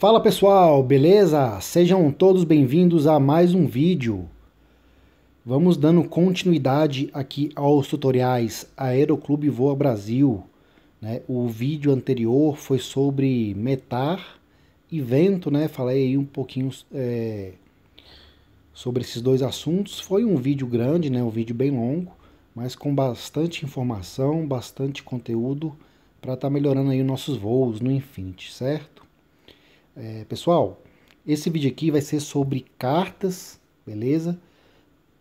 Fala pessoal, beleza? Sejam todos bem-vindos a mais um vídeo. Vamos dando continuidade aqui aos tutoriais Aeroclube Voa Brasil. Né? O vídeo anterior foi sobre metar e vento, né? Falei aí um pouquinho é, sobre esses dois assuntos. Foi um vídeo grande, né? Um vídeo bem longo, mas com bastante informação, bastante conteúdo para estar tá melhorando aí os nossos voos no Infinity, certo? É, pessoal, esse vídeo aqui vai ser sobre cartas, beleza?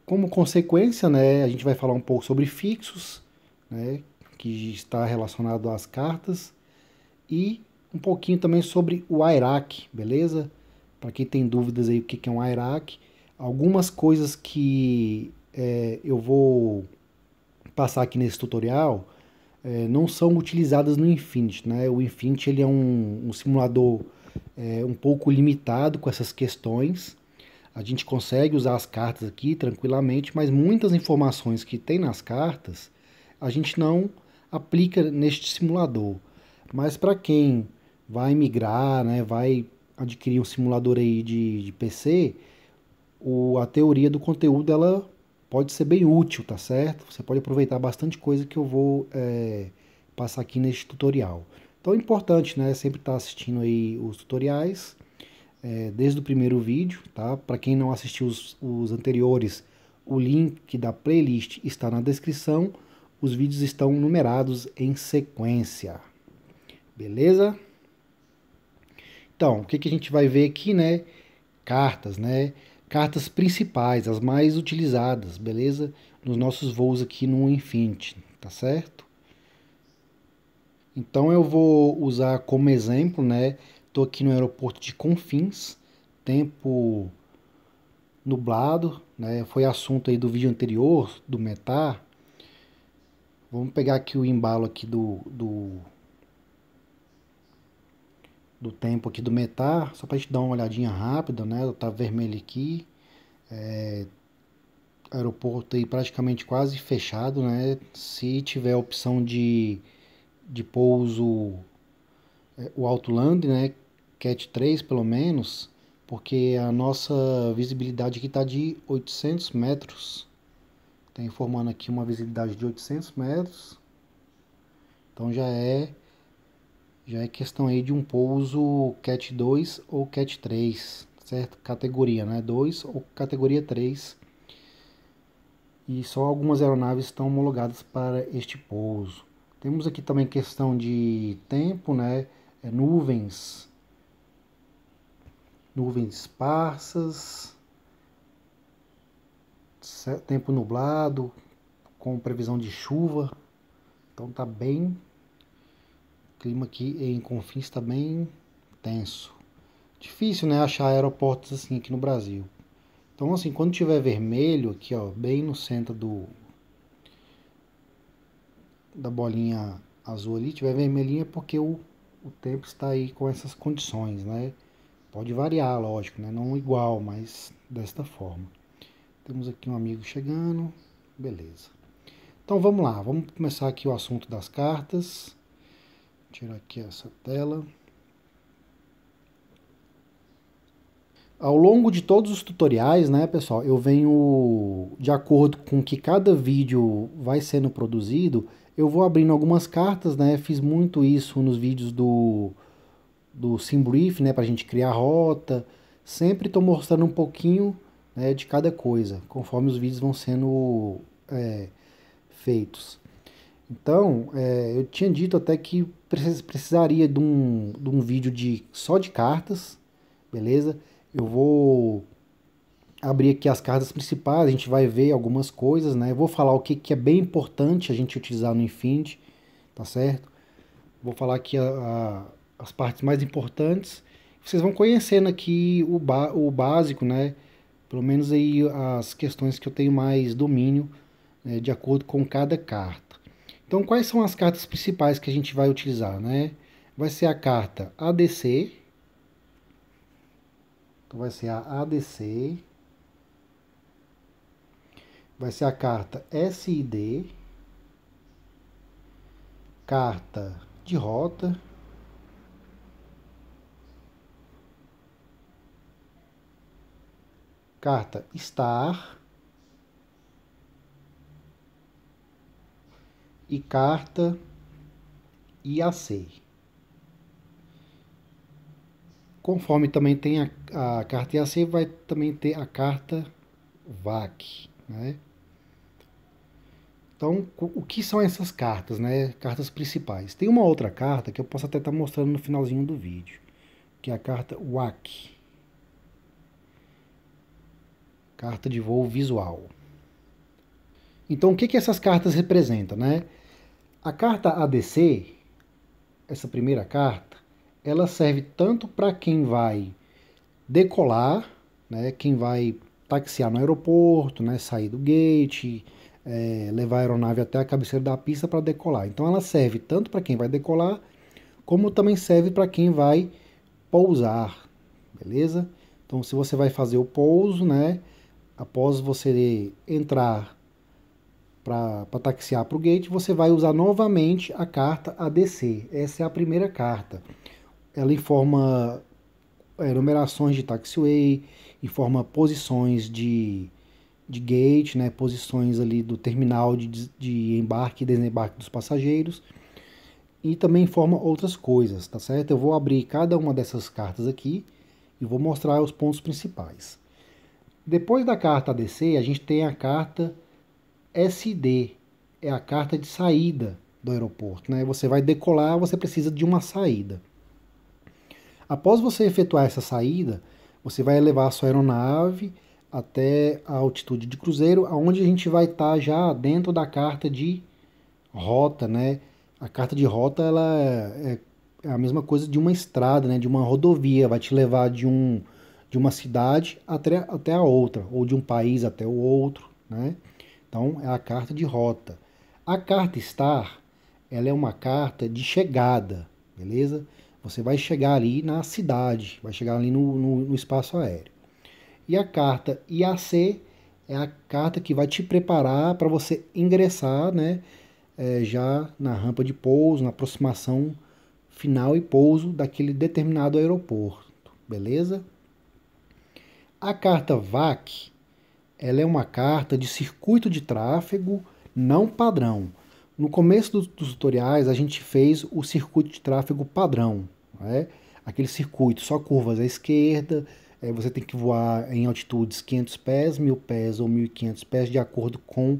Como consequência, né, a gente vai falar um pouco sobre fixos, né, que está relacionado às cartas, e um pouquinho também sobre o AIRAC, beleza? Para quem tem dúvidas aí o que é um AIRAC, algumas coisas que é, eu vou passar aqui nesse tutorial é, não são utilizadas no Infinity, né? O Infinity ele é um, um simulador é, um pouco limitado com essas questões. A gente consegue usar as cartas aqui tranquilamente, mas muitas informações que tem nas cartas a gente não aplica neste simulador. Mas para quem vai migrar, né, vai adquirir um simulador aí de, de PC, o, a teoria do conteúdo ela pode ser bem útil, tá certo? Você pode aproveitar bastante coisa que eu vou é, passar aqui neste tutorial. Então é importante, né, sempre estar tá assistindo aí os tutoriais, é, desde o primeiro vídeo, tá? Para quem não assistiu os, os anteriores, o link da playlist está na descrição. Os vídeos estão numerados em sequência. Beleza? Então, o que, que a gente vai ver aqui, né? Cartas, né? Cartas principais, as mais utilizadas, beleza? Nos nossos voos aqui no Infinity, tá certo? Então eu vou usar como exemplo, né? Estou aqui no aeroporto de Confins, tempo nublado, né? Foi assunto aí do vídeo anterior do Metar. Vamos pegar aqui o embalo aqui do do, do tempo aqui do Metar, só para a gente dar uma olhadinha rápida, né? Tá vermelho aqui. É, aeroporto aí praticamente quase fechado, né? Se tiver a opção de de pouso é, o Outland, né, Cat 3 pelo menos, porque a nossa visibilidade aqui está de 800 metros. Está informando aqui uma visibilidade de 800 metros. Então já é já é questão aí de um pouso Cat 2 ou Cat 3, certo? Categoria, né? 2 ou categoria 3. E só algumas aeronaves estão homologadas para este pouso. Temos aqui também questão de tempo, né? É, nuvens, nuvens esparsas, tempo nublado, com previsão de chuva. Então tá bem. O clima aqui em Confins tá bem tenso. Difícil, né, achar aeroportos assim aqui no Brasil. Então assim, quando tiver vermelho aqui, ó, bem no centro do da bolinha azul ali, tiver vermelhinha é porque o, o tempo está aí com essas condições, né? Pode variar, lógico, né? Não igual, mas desta forma. Temos aqui um amigo chegando, beleza. Então vamos lá, vamos começar aqui o assunto das cartas. Vou tirar aqui essa tela. Ao longo de todos os tutoriais, né, pessoal, eu venho de acordo com que cada vídeo vai sendo produzido, eu vou abrindo algumas cartas, né? Fiz muito isso nos vídeos do, do Simbrief, né? Para a gente criar rota. Sempre estou mostrando um pouquinho né, de cada coisa, conforme os vídeos vão sendo é, feitos. Então, é, eu tinha dito até que precisaria de um, de um vídeo de, só de cartas, beleza? Eu vou abrir aqui as cartas principais, a gente vai ver algumas coisas, né? Eu vou falar o que, que é bem importante a gente utilizar no Infinity, tá certo? Vou falar aqui a, a, as partes mais importantes. Vocês vão conhecendo aqui o, o básico, né? Pelo menos aí as questões que eu tenho mais domínio né? de acordo com cada carta. Então, quais são as cartas principais que a gente vai utilizar, né? Vai ser a carta ADC. Então, vai ser a ADC vai ser a carta SID, carta de rota, carta estar e carta IAC. Conforme também tem a, a carta IAC, vai também ter a carta VAC, né? Então, o que são essas cartas, né? Cartas principais. Tem uma outra carta que eu posso até estar tá mostrando no finalzinho do vídeo, que é a carta WAC. Carta de voo visual. Então, o que, que essas cartas representam, né? A carta ADC, essa primeira carta, ela serve tanto para quem vai decolar, né? Quem vai taxiar no aeroporto, né? Sair do gate, é, levar a aeronave até a cabeceira da pista para decolar. Então ela serve tanto para quem vai decolar, como também serve para quem vai pousar, beleza? Então se você vai fazer o pouso, né, após você entrar para taxiar para o gate, você vai usar novamente a carta ADC. Essa é a primeira carta. Ela informa é, numerações de taxiway, informa posições de de gate, né, posições ali do terminal de, de embarque e desembarque dos passageiros e também informa outras coisas, tá certo? Eu vou abrir cada uma dessas cartas aqui e vou mostrar os pontos principais. Depois da carta ADC, a gente tem a carta SD, é a carta de saída do aeroporto, né? Você vai decolar, você precisa de uma saída. Após você efetuar essa saída, você vai elevar a sua aeronave até a altitude de cruzeiro, aonde a gente vai estar tá já dentro da carta de rota, né? A carta de rota ela é, é, é a mesma coisa de uma estrada, né? De uma rodovia, vai te levar de um de uma cidade até, até a outra, ou de um país até o outro, né? Então é a carta de rota. A carta estar, ela é uma carta de chegada, beleza? Você vai chegar ali na cidade, vai chegar ali no, no, no espaço aéreo. E a carta IAC é a carta que vai te preparar para você ingressar, né? É, já na rampa de pouso, na aproximação final e pouso daquele determinado aeroporto, beleza? A carta VAC, ela é uma carta de circuito de tráfego não padrão. No começo dos, dos tutoriais a gente fez o circuito de tráfego padrão, né? aquele circuito, só curvas à esquerda, é, você tem que voar em altitudes 500 pés, 1000 pés ou 1500 pés, de acordo com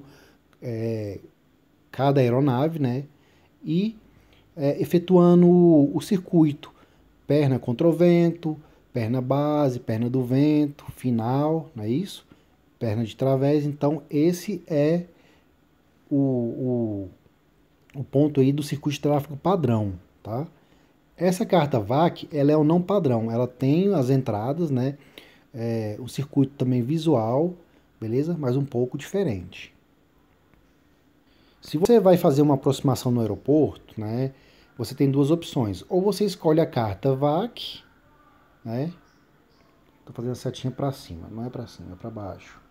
é, cada aeronave, né? E é, efetuando o, o circuito: perna contra o vento, perna base, perna do vento, final, não é isso? Perna de través. Então, esse é o, o, o ponto aí do circuito de tráfego padrão, tá? Essa carta VAC, ela é o não padrão, ela tem as entradas, né? É, o circuito também visual, beleza? Mas um pouco diferente. Se você vai fazer uma aproximação no aeroporto, né? Você tem duas opções. Ou você escolhe a carta VAC, né? Tô fazendo a setinha para cima, não é para cima, é para baixo.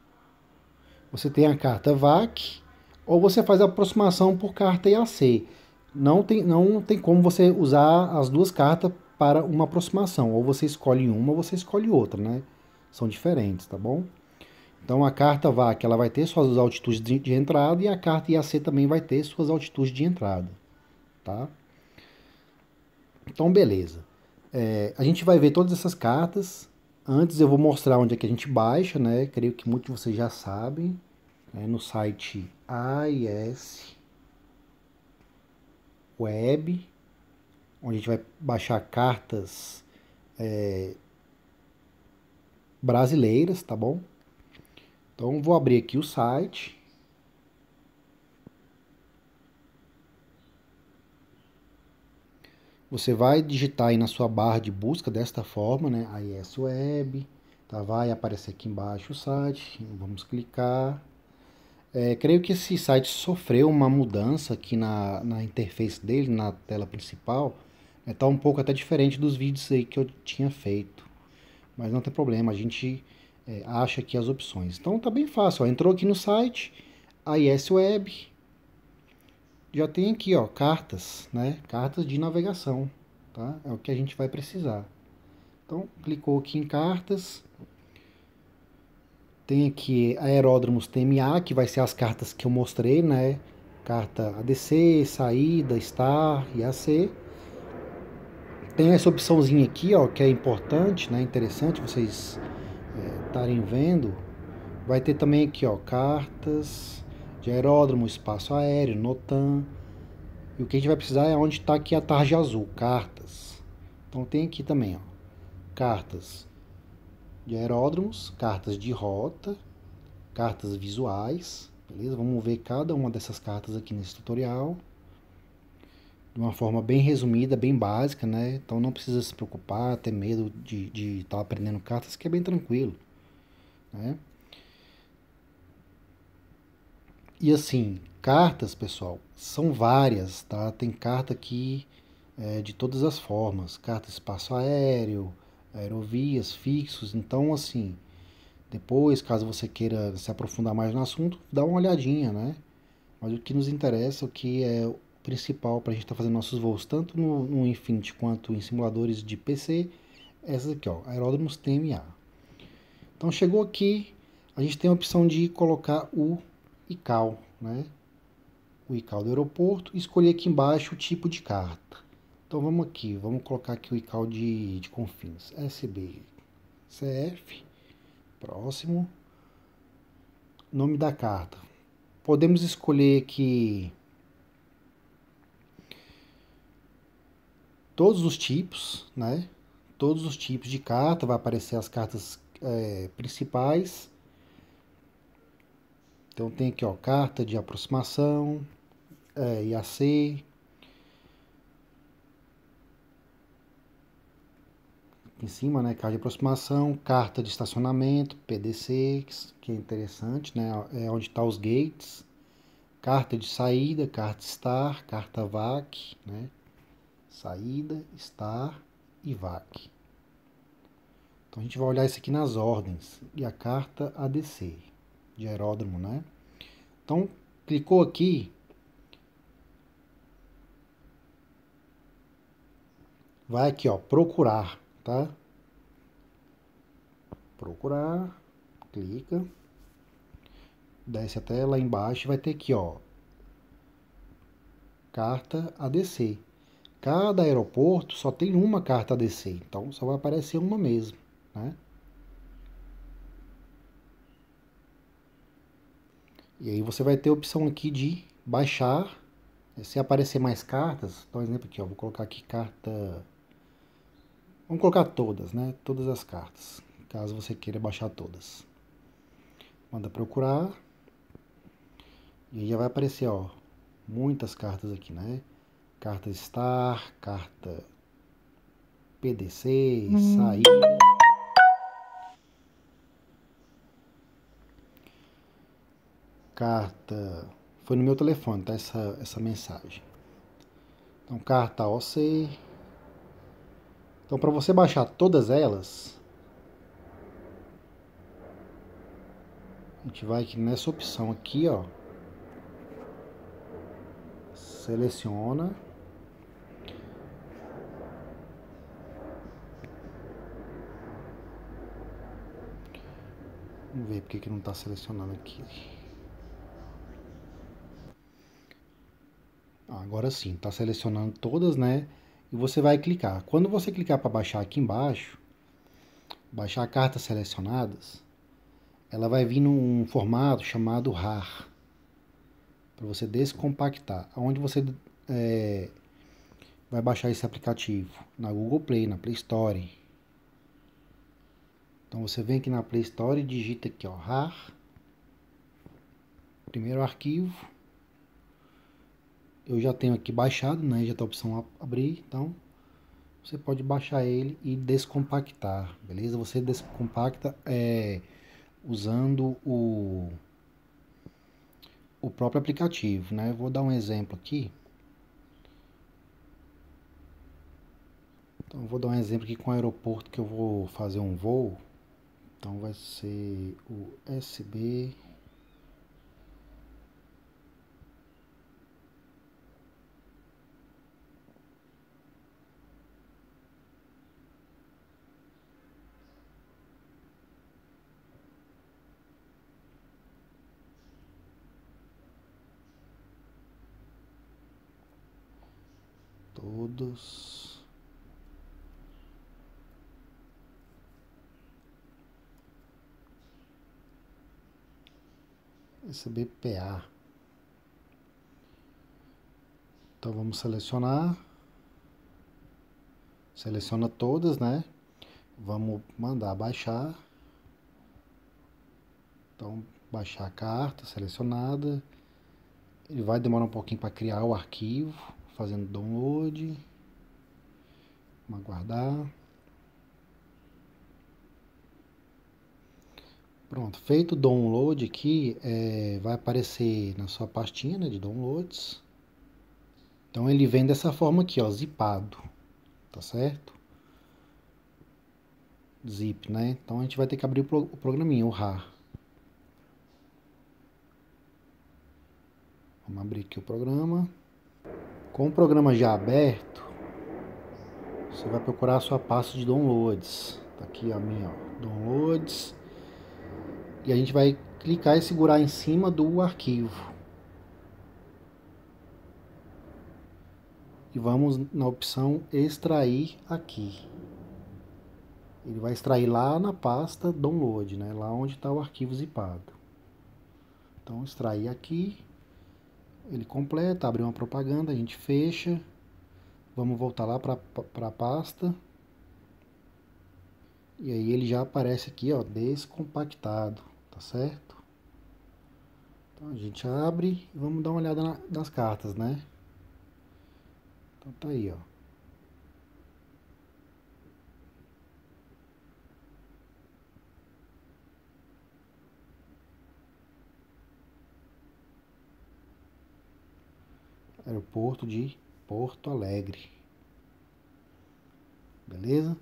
Você tem a carta VAC, ou você faz a aproximação por carta IAC não tem, não tem como você usar as duas cartas para uma aproximação. Ou você escolhe uma ou você escolhe outra, né? São diferentes, tá bom? Então a carta que ela vai ter suas altitudes de entrada e a carta IAC também vai ter suas altitudes de entrada, tá? Então beleza. É, a gente vai ver todas essas cartas. Antes eu vou mostrar onde é que a gente baixa, né? Creio que muitos de vocês já sabem. Né? No site AIS web, onde a gente vai baixar cartas é, brasileiras, tá bom? Então vou abrir aqui o site. Você vai digitar aí na sua barra de busca desta forma, né? AIS Web, tá? Vai aparecer aqui embaixo o site. Vamos clicar. É, creio que esse site sofreu uma mudança aqui na, na interface dele, na tela principal. Está é, tá um pouco até diferente dos vídeos aí que eu tinha feito. Mas não tem problema, a gente é, acha aqui as opções. Então tá bem fácil, ó. entrou aqui no site, a IS Web. Já tem aqui, ó, cartas, né? Cartas de navegação, tá? É o que a gente vai precisar. Então, clicou aqui em cartas, tem aqui aeródromos TMA, que vai ser as cartas que eu mostrei, né? Carta ADC, saída, Star e AC. Tem essa opçãozinha aqui, ó, que é importante, né? Interessante vocês estarem é, vendo. Vai ter também aqui, ó, cartas de aeródromo, espaço aéreo, NOTAM. E o que a gente vai precisar é onde está aqui a tarja azul, cartas. Então tem aqui também, ó, cartas de aeródromos, cartas de rota, cartas visuais, beleza? Vamos ver cada uma dessas cartas aqui nesse tutorial de uma forma bem resumida, bem básica, né? Então não precisa se preocupar, ter medo de estar de tá aprendendo cartas, que é bem tranquilo, né? E assim, cartas, pessoal, são várias, tá? Tem carta aqui é, de todas as formas, carta espaço aéreo, aerovias, fixos. Então, assim, depois, caso você queira se aprofundar mais no assunto, dá uma olhadinha, né? Mas o que nos interessa, o que é o principal para a gente estar tá fazendo nossos voos, tanto no, no Infinity quanto em simuladores de PC, é essas aqui, ó, aeródromos TMA. Então, chegou aqui, a gente tem a opção de colocar o ICAO, né? o ICAO do aeroporto, escolher aqui embaixo o tipo de carta. Então vamos aqui, vamos colocar aqui o ICAL de, de Confins, SB CF, próximo, nome da carta. Podemos escolher aqui todos os tipos, né? Todos os tipos de carta, vai aparecer as cartas é, principais. Então tem aqui, ó, carta de aproximação, é, IAC, em cima, né, carta de aproximação, carta de estacionamento, PDC, que é interessante, né, é onde estão tá os gates, carta de saída, carta star, carta VAC, né, saída, star e VAC. Então a gente vai olhar isso aqui nas ordens e a carta ADC de aeródromo, né? Então clicou aqui, vai aqui ó, procurar tá? Procurar, clica, desce até lá embaixo vai ter aqui, ó, carta ADC. Cada aeroporto só tem uma carta ADC, então só vai aparecer uma mesmo, né? E aí você vai ter a opção aqui de baixar. Se aparecer mais cartas, então exemplo aqui, ó, vou colocar aqui carta Vamos colocar todas, né? Todas as cartas, caso você queira baixar todas. Manda procurar. E aí já vai aparecer, ó, muitas cartas aqui, né? Carta Star, carta PDC, hum. sair. Carta. Foi no meu telefone, tá? Essa, essa mensagem. Então, carta OC, então, para você baixar todas elas, a gente vai aqui nessa opção aqui, ó. Seleciona. Vamos ver porque que não está selecionando aqui. Agora sim, está selecionando todas, né? e você vai clicar. Quando você clicar para baixar aqui embaixo, baixar cartas selecionadas, ela vai vir num formato chamado RAR, para você descompactar, onde você é, vai baixar esse aplicativo na Google Play, na Play Store. Então você vem aqui na Play Store e digita aqui ó, RAR, primeiro arquivo, eu já tenho aqui baixado, né? Já tá a opção abrir, então você pode baixar ele e descompactar, beleza? Você descompacta é, usando o, o próprio aplicativo, né? Vou dar um exemplo aqui. Então vou dar um exemplo aqui com o aeroporto que eu vou fazer um voo. Então vai ser o SB todos. Esse BPA. Então vamos selecionar. Seleciona todas, né? Vamos mandar baixar. Então baixar a carta selecionada. Ele vai demorar um pouquinho para criar o arquivo fazendo download. Vamos aguardar. Pronto, feito o download aqui, é, vai aparecer na sua pastinha né, de downloads. Então ele vem dessa forma aqui, ó, zipado, tá certo? Zip, né? Então a gente vai ter que abrir o, pro, o programinha, o RAR. Vamos abrir aqui o programa. Com o programa já aberto, você vai procurar a sua pasta de downloads. Tá aqui a minha, ó, downloads. E a gente vai clicar e segurar em cima do arquivo. E vamos na opção extrair aqui. Ele vai extrair lá na pasta download, né? Lá onde está o arquivo zipado. Então extrair aqui ele completa, abre uma propaganda, a gente fecha. Vamos voltar lá para a pasta. E aí ele já aparece aqui, ó, descompactado, tá certo? Então a gente abre e vamos dar uma olhada na, nas cartas, né? Então tá aí, ó. aeroporto de Porto Alegre. Beleza?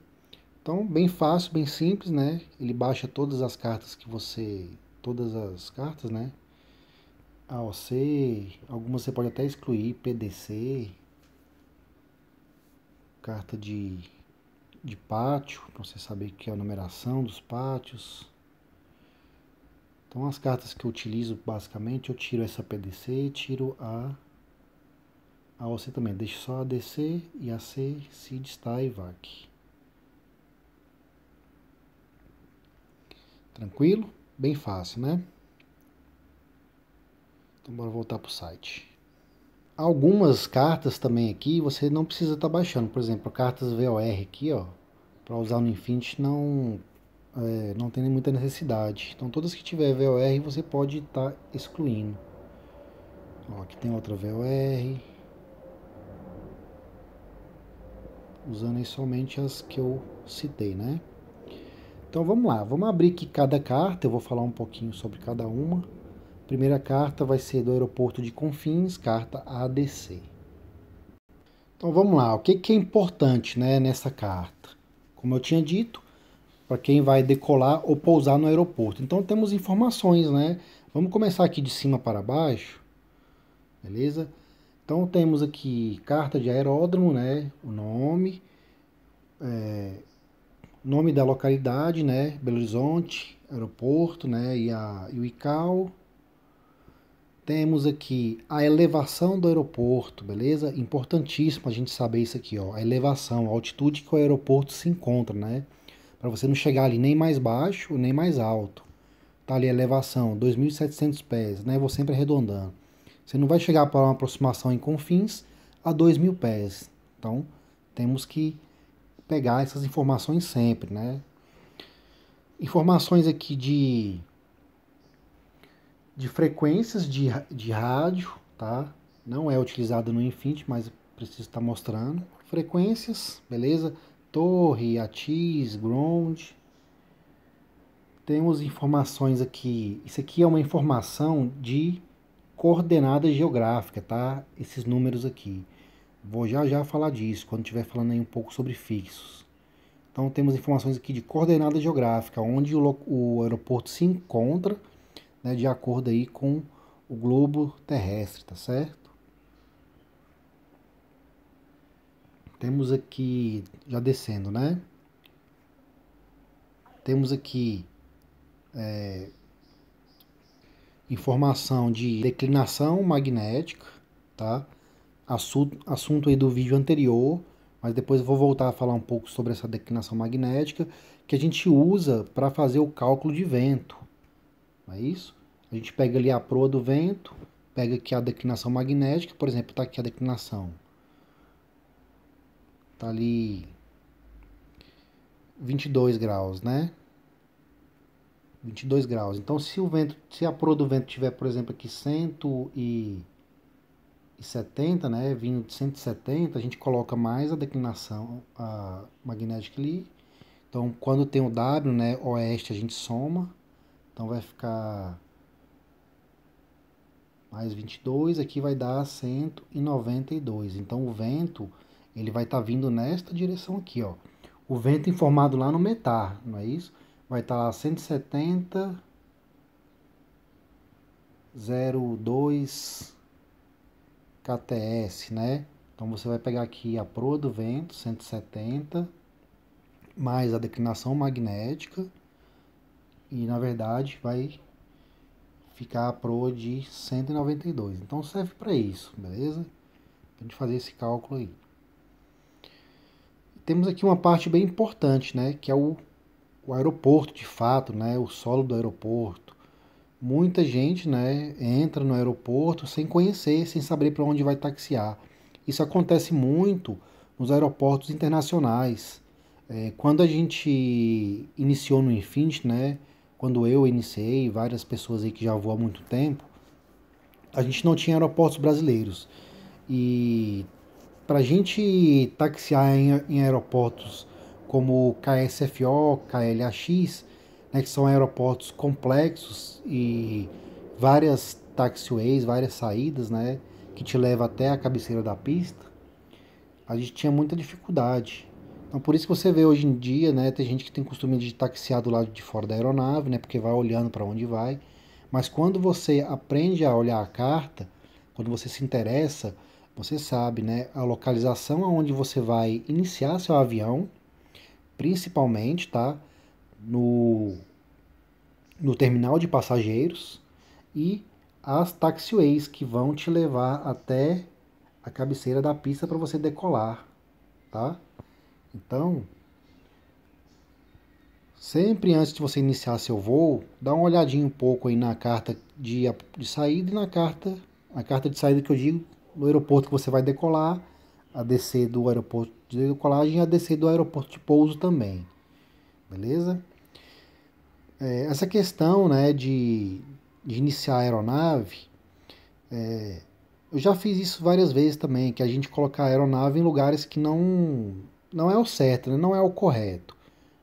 Então, bem fácil, bem simples, né? Ele baixa todas as cartas que você. Todas as cartas, né? AOC, algumas você pode até excluir, PDC, carta de, de pátio, para você saber que é a numeração dos pátios. Então, as cartas que eu utilizo, basicamente, eu tiro essa PDC, tiro a a OC também, deixe só a DC e a C, CID, e VAC. Tranquilo? Bem fácil, né? Então bora voltar para o site. Algumas cartas também aqui você não precisa estar tá baixando. Por exemplo, cartas VOR aqui, ó, para usar no Infinity não é, não tem muita necessidade. Então todas que tiver VOR você pode estar tá excluindo. Ó, aqui tem outra VOR. usando aí somente as que eu citei, né? Então vamos lá, vamos abrir aqui cada carta, eu vou falar um pouquinho sobre cada uma. Primeira carta vai ser do aeroporto de Confins, carta ADC. Então vamos lá, o que, que é importante né, nessa carta? Como eu tinha dito, para quem vai decolar ou pousar no aeroporto. Então temos informações, né? Vamos começar aqui de cima para baixo, beleza? Então temos aqui carta de aeródromo, né? O nome, é, nome da localidade, né? Belo Horizonte, aeroporto, né? E, a, e o ICAO. Temos aqui a elevação do aeroporto, beleza? Importantíssimo a gente saber isso aqui, ó. A elevação, a altitude que o aeroporto se encontra, né? Para você não chegar ali nem mais baixo, nem mais alto. Tá ali a elevação, 2.700 pés, né? Vou sempre arredondando. Você não vai chegar para uma aproximação em confins a 2 mil pés. Então, temos que pegar essas informações sempre, né? Informações aqui de, de frequências de, de rádio, tá? Não é utilizada no Infinity, mas preciso estar tá mostrando. Frequências, beleza? Torre, atis, ground. Temos informações aqui. Isso aqui é uma informação de coordenada geográfica, tá? Esses números aqui. Vou já já falar disso quando estiver falando aí um pouco sobre fixos. Então temos informações aqui de coordenada geográfica, onde o, o aeroporto se encontra, né, de acordo aí com o globo terrestre, tá certo? Temos aqui, já descendo, né? Temos aqui é, informação de declinação magnética, tá? Assunto, assunto aí do vídeo anterior, mas depois eu vou voltar a falar um pouco sobre essa declinação magnética que a gente usa para fazer o cálculo de vento. Não é isso? A gente pega ali a proa do vento, pega aqui a declinação magnética, por exemplo, está aqui a declinação. Está ali 22 graus, né? 22 graus. Então, se o vento, se a proa do vento tiver, por exemplo, aqui 170, né, vindo de 170, a gente coloca mais a declinação a magnetically. Então, quando tem o W, né, oeste, a gente soma. Então, vai ficar mais 22, aqui vai dar 192. Então, o vento, ele vai estar tá vindo nesta direção aqui, ó. O vento informado lá no metar, não é isso? vai estar tá lá 170 02 KTS, né? Então você vai pegar aqui a proa do vento, 170, mais a declinação magnética, e na verdade vai ficar a proa de 192. Então serve para isso, beleza? Pra gente fazer esse cálculo aí. Temos aqui uma parte bem importante, né? Que é o o aeroporto de fato, né, o solo do aeroporto. Muita gente né, entra no aeroporto sem conhecer, sem saber para onde vai taxiar. Isso acontece muito nos aeroportos internacionais. É, quando a gente iniciou no Infinity, né, quando eu iniciei, várias pessoas aí que já voam há muito tempo, a gente não tinha aeroportos brasileiros. E para a gente taxiar em, em aeroportos como KSFO, KLAX, né, que são aeroportos complexos e várias taxiways, várias saídas, né, que te leva até a cabeceira da pista, a gente tinha muita dificuldade. Então por isso que você vê hoje em dia, né, tem gente que tem costume de taxiar do lado de fora da aeronave, né, porque vai olhando para onde vai. Mas quando você aprende a olhar a carta, quando você se interessa, você sabe, né, a localização aonde você vai iniciar seu avião, principalmente, tá? No, no terminal de passageiros e as taxiways que vão te levar até a cabeceira da pista para você decolar, tá? Então, sempre antes de você iniciar seu voo, dá uma olhadinha um pouco aí na carta de, de saída e na carta, a carta de saída que eu digo, no aeroporto que você vai decolar a descer do aeroporto de decolagem e a descer do aeroporto de pouso também. Beleza? É, essa questão né, de, de iniciar a aeronave, é, eu já fiz isso várias vezes também, que a gente colocar a aeronave em lugares que não, não é o certo, né, não é o correto.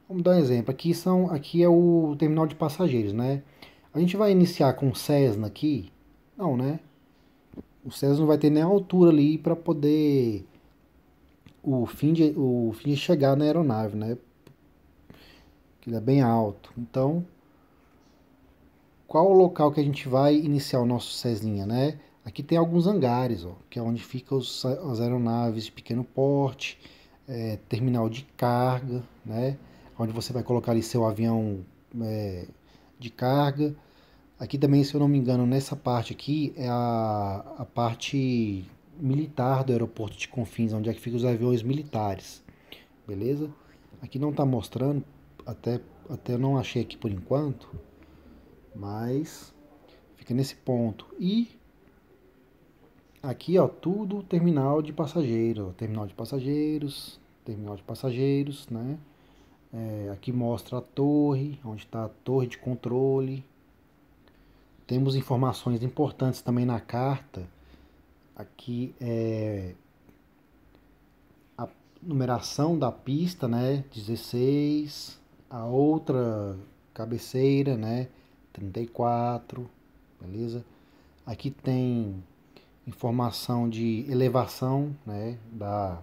Vamos dar um exemplo. Aqui, são, aqui é o terminal de passageiros, né? A gente vai iniciar com o Cessna aqui? Não, né? O Cessna não vai ter nem a altura ali para poder o fim de, o fim de chegar na aeronave, né? Que ele é bem alto. Então, qual o local que a gente vai iniciar o nosso Cezinha, né? Aqui tem alguns hangares, ó, que é onde ficam os, as aeronaves de pequeno porte, é, terminal de carga, né? Onde você vai colocar ali seu avião é, de carga. Aqui também, se eu não me engano, nessa parte aqui é a, a parte militar do aeroporto de Confins, onde é que ficam os aviões militares, beleza? Aqui não está mostrando, até, até não achei aqui por enquanto, mas fica nesse ponto. E aqui, ó, tudo terminal de passageiro, terminal de passageiros, terminal de passageiros, né? É, aqui mostra a torre, onde está a torre de controle. Temos informações importantes também na carta Aqui é a numeração da pista, né? 16, a outra cabeceira, né? 34, beleza? Aqui tem informação de elevação, né? Da,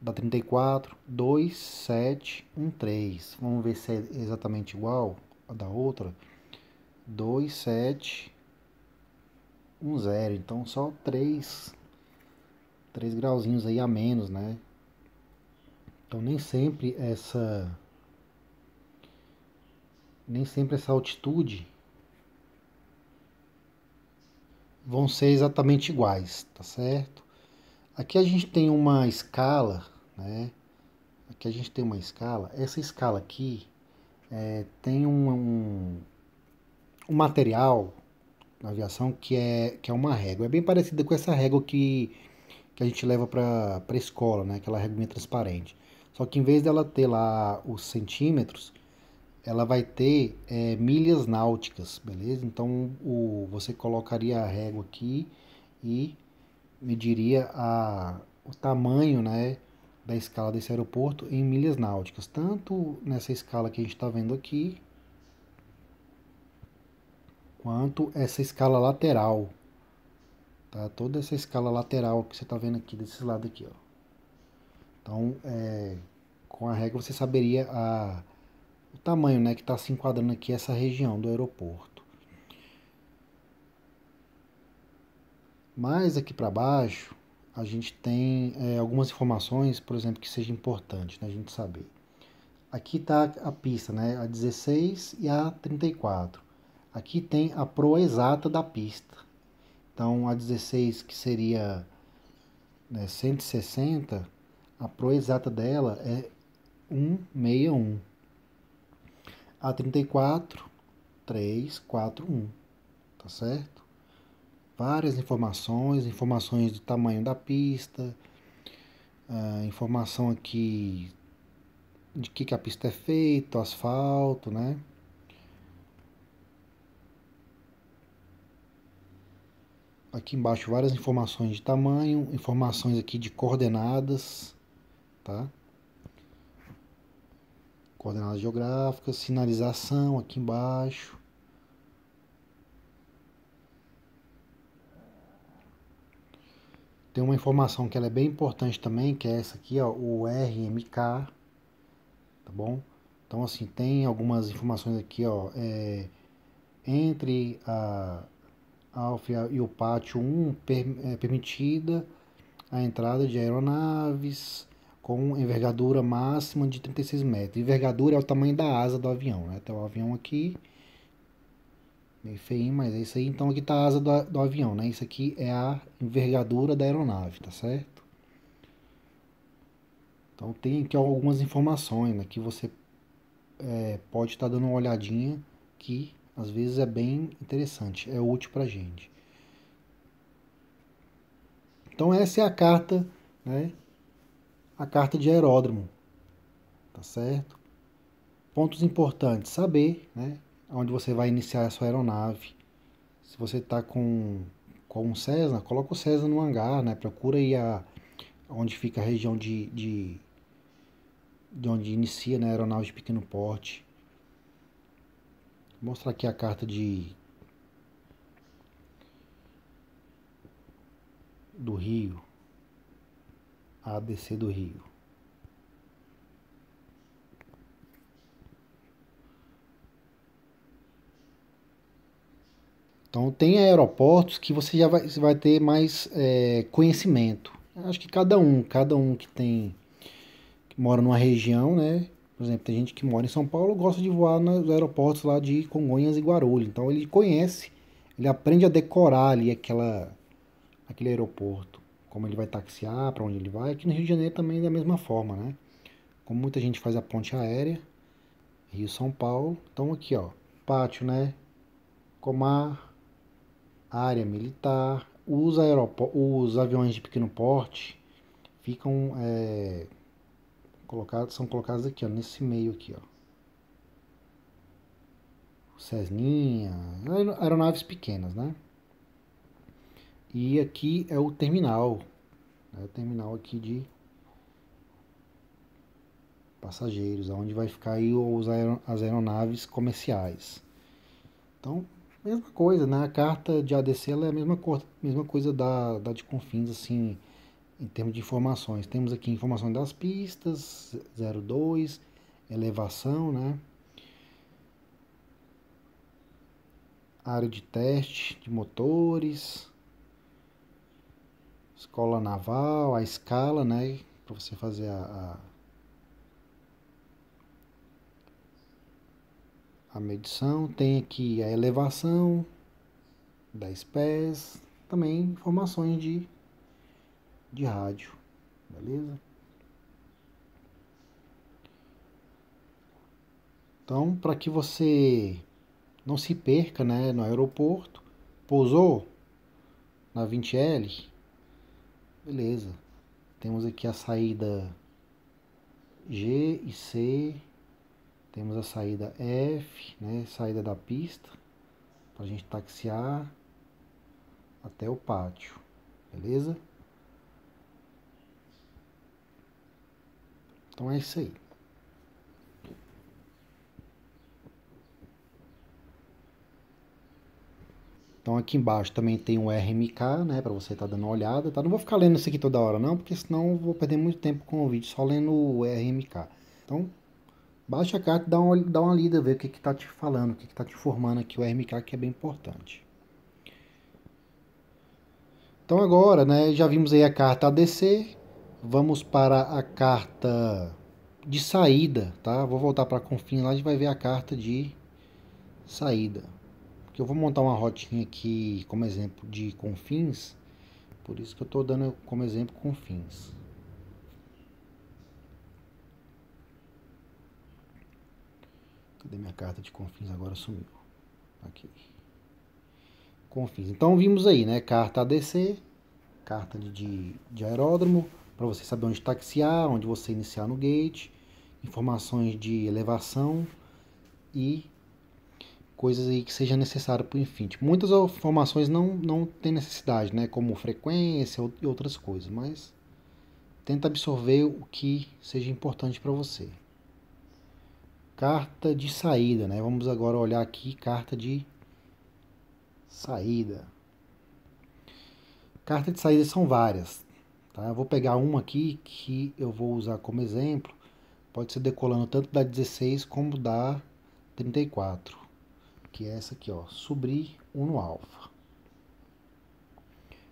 da 34, 2, 7, 1, 3. Vamos ver se é exatamente igual a da outra. 2, 7, um zero, então só três, três grauzinhos aí a menos, né? Então nem sempre essa nem sempre essa altitude vão ser exatamente iguais, tá certo? Aqui a gente tem uma escala, né? Aqui a gente tem uma escala. Essa escala aqui é, tem um, um, um material na aviação, que é, que é uma régua. É bem parecida com essa régua que, que a gente leva para a escola, né? aquela régua transparente. Só que em vez dela ter lá os centímetros, ela vai ter é, milhas náuticas, beleza? Então o, você colocaria a régua aqui e mediria a, o tamanho né, da escala desse aeroporto em milhas náuticas, tanto nessa escala que a gente está vendo aqui, quanto essa escala lateral. Tá? Toda essa escala lateral que você está vendo aqui desse lado aqui. Ó. Então, é, com a regra você saberia a, o tamanho né, que está se enquadrando aqui essa região do aeroporto. Mais aqui para baixo, a gente tem é, algumas informações, por exemplo, que seja importante né, a gente saber. Aqui está a pista, né, a 16 e a 34. Aqui tem a proa exata da pista. Então, a 16, que seria né, 160, a proa exata dela é 161. A 34, 341. Tá certo? Várias informações, informações do tamanho da pista, informação aqui de que, que a pista é feita, asfalto, né? aqui embaixo várias informações de tamanho, informações aqui de coordenadas, tá? Coordenadas geográficas, sinalização aqui embaixo. Tem uma informação que ela é bem importante também, que é essa aqui, ó, o RMK, tá bom? Então assim, tem algumas informações aqui, ó, é, entre a Alfa e o Pátio 1 per, é, permitida a entrada de aeronaves com envergadura máxima de 36 metros. Envergadura é o tamanho da asa do avião, né? Tem o avião aqui, meio feio, mas é isso aí. Então aqui está a asa do, do avião, né? Isso aqui é a envergadura da aeronave, tá certo? Então tem aqui algumas informações né, que você é, pode estar tá dando uma olhadinha aqui às vezes é bem interessante, é útil para a gente. Então essa é a carta, né? A carta de aeródromo, tá certo? Pontos importantes, saber, né? Onde você vai iniciar a sua aeronave. Se você está com, com um Cessna, coloca o Cessna no hangar, né? Procura aí a, onde fica a região de, de, de onde inicia né? a aeronave de pequeno porte. Vou mostrar aqui a carta de do Rio, a ADC do Rio. Então tem aeroportos que você já vai, vai ter mais é, conhecimento. Acho que cada um, cada um que tem que mora numa região, né, por exemplo, tem gente que mora em São Paulo gosta de voar nos aeroportos lá de Congonhas e Guarulhos. Então ele conhece, ele aprende a decorar ali aquela, aquele aeroporto, como ele vai taxiar, para onde ele vai. Aqui no Rio de Janeiro também é da mesma forma, né? Como muita gente faz a ponte aérea, Rio São Paulo. Então aqui, ó, pátio, né? Comar, área militar, os, os aviões de pequeno porte ficam é, colocados são colocadas aqui, ó, nesse meio aqui, ó. Cessninha, aeronaves pequenas, né? E aqui é o terminal, é o terminal aqui de passageiros, onde vai ficar aí os aer as aeronaves comerciais. Então, mesma coisa, né? A carta de ADC é a mesma, mesma coisa da, da de Confins, assim, em termos de informações. Temos aqui informações das pistas, 02, elevação, né? Área de teste de motores, escola naval, a escala, né? Para você fazer a, a, a medição. Tem aqui a elevação, 10 pés, também informações de de rádio, beleza? Então, para que você não se perca né, no aeroporto, pousou na 20L, beleza. Temos aqui a saída G e C, temos a saída F, né, saída da pista, para a gente taxiar até o pátio, beleza? Então é isso aí. Então aqui embaixo também tem o RMK, né, para você estar tá dando uma olhada, tá? Não vou ficar lendo isso aqui toda hora não, porque senão eu vou perder muito tempo com o vídeo só lendo o RMK. Então, baixa a carta, dá uma, dá uma lida, ver o que que tá te falando, o que que tá te informando aqui o RMK, que é bem importante. Então agora, né, já vimos aí a carta ADC, Vamos para a carta de saída, tá? Vou voltar para confins confim lá, a gente vai ver a carta de saída. Porque eu vou montar uma rotinha aqui como exemplo de confins, por isso que eu estou dando como exemplo confins. Cadê minha carta de confins? Agora sumiu. Aqui. Confins. Então vimos aí, né? Carta ADC, carta de, de, de aeródromo, para você saber onde taxiar, onde você iniciar no gate, informações de elevação e coisas aí que seja necessário para o infint. Muitas informações não, não tem necessidade, né? como frequência e outras coisas, mas tenta absorver o que seja importante para você. Carta de saída, né? Vamos agora olhar aqui carta de saída. Carta de saída são várias. Tá? Eu vou pegar uma aqui que eu vou usar como exemplo. Pode ser decolando tanto da 16 como da 34, que é essa aqui, ó, subir 1 no alfa.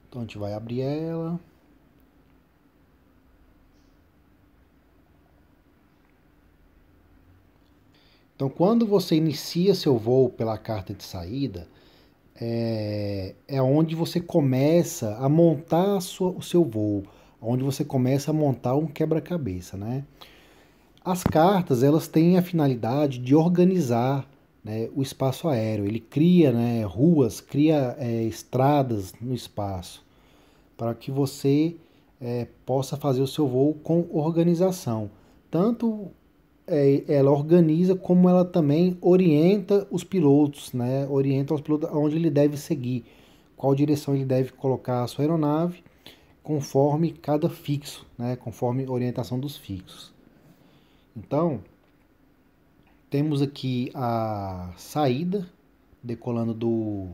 Então a gente vai abrir ela. Então, quando você inicia seu voo pela carta de saída, é, é onde você começa a montar a sua, o seu voo, onde você começa a montar um quebra-cabeça, né? As cartas elas têm a finalidade de organizar né, o espaço aéreo. Ele cria né, ruas, cria é, estradas no espaço para que você é, possa fazer o seu voo com organização, tanto é, ela organiza como ela também orienta os pilotos, né? Orienta os pilotos aonde ele deve seguir, qual direção ele deve colocar a sua aeronave, conforme cada fixo, né? Conforme orientação dos fixos. Então, temos aqui a saída decolando do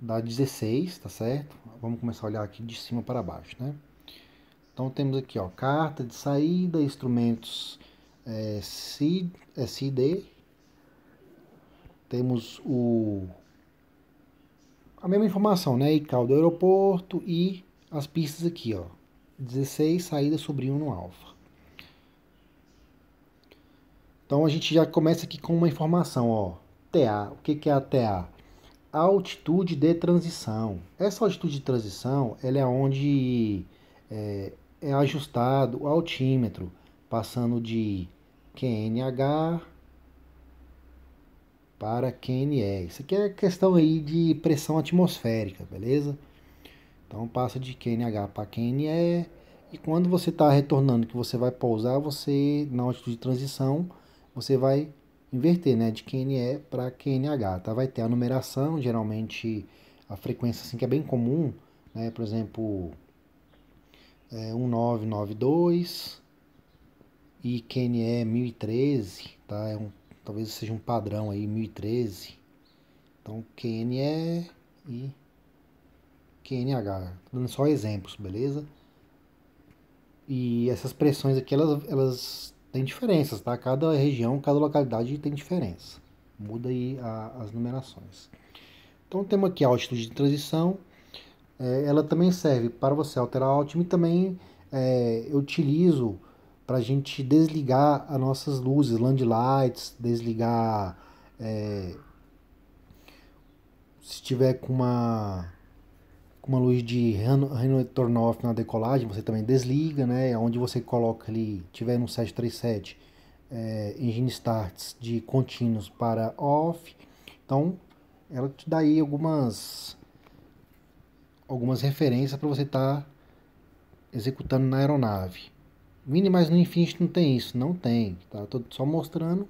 da 16, tá certo? Vamos começar a olhar aqui de cima para baixo, né? Então temos aqui ó, carta de saída, instrumentos é, é temos o a mesma informação, né? ICAO do aeroporto e as pistas aqui, ó. 16 saída sobre 1 no alfa. Então a gente já começa aqui com uma informação, ó. TA, o que que é a TA? Altitude de transição. Essa altitude de transição, ela é onde é, é ajustado o altímetro, passando de QNH para QNE. Isso aqui é questão aí de pressão atmosférica, beleza? Então passa de QNH para QNE e quando você está retornando que você vai pousar, você na altitude de transição, você vai inverter, né, de QNE para QNH, tá? Vai ter a numeração, geralmente a frequência assim que é bem comum, né? Por exemplo, é, 1992 e QNE 1013, é tá? É um, talvez seja um padrão aí 1013. Então QNE é e QNH, Tô dando só exemplos, beleza? E essas pressões aqui elas, elas têm diferenças, tá? Cada região, cada localidade tem diferença. Muda aí a, as numerações. Então temos aqui a altitude de transição, é, ela também serve para você alterar o e também é, eu utilizo para a gente desligar as nossas luzes, land lights, desligar é, se tiver com uma com uma luz de Renault turn off na decolagem, você também desliga, né? É onde você coloca ali, tiver no 737 é, engine starts de contínuos para off, então ela te dá aí algumas algumas referências para você estar tá executando na aeronave. Mini, mas no Infinity não tem isso, não tem, tá? Tô só mostrando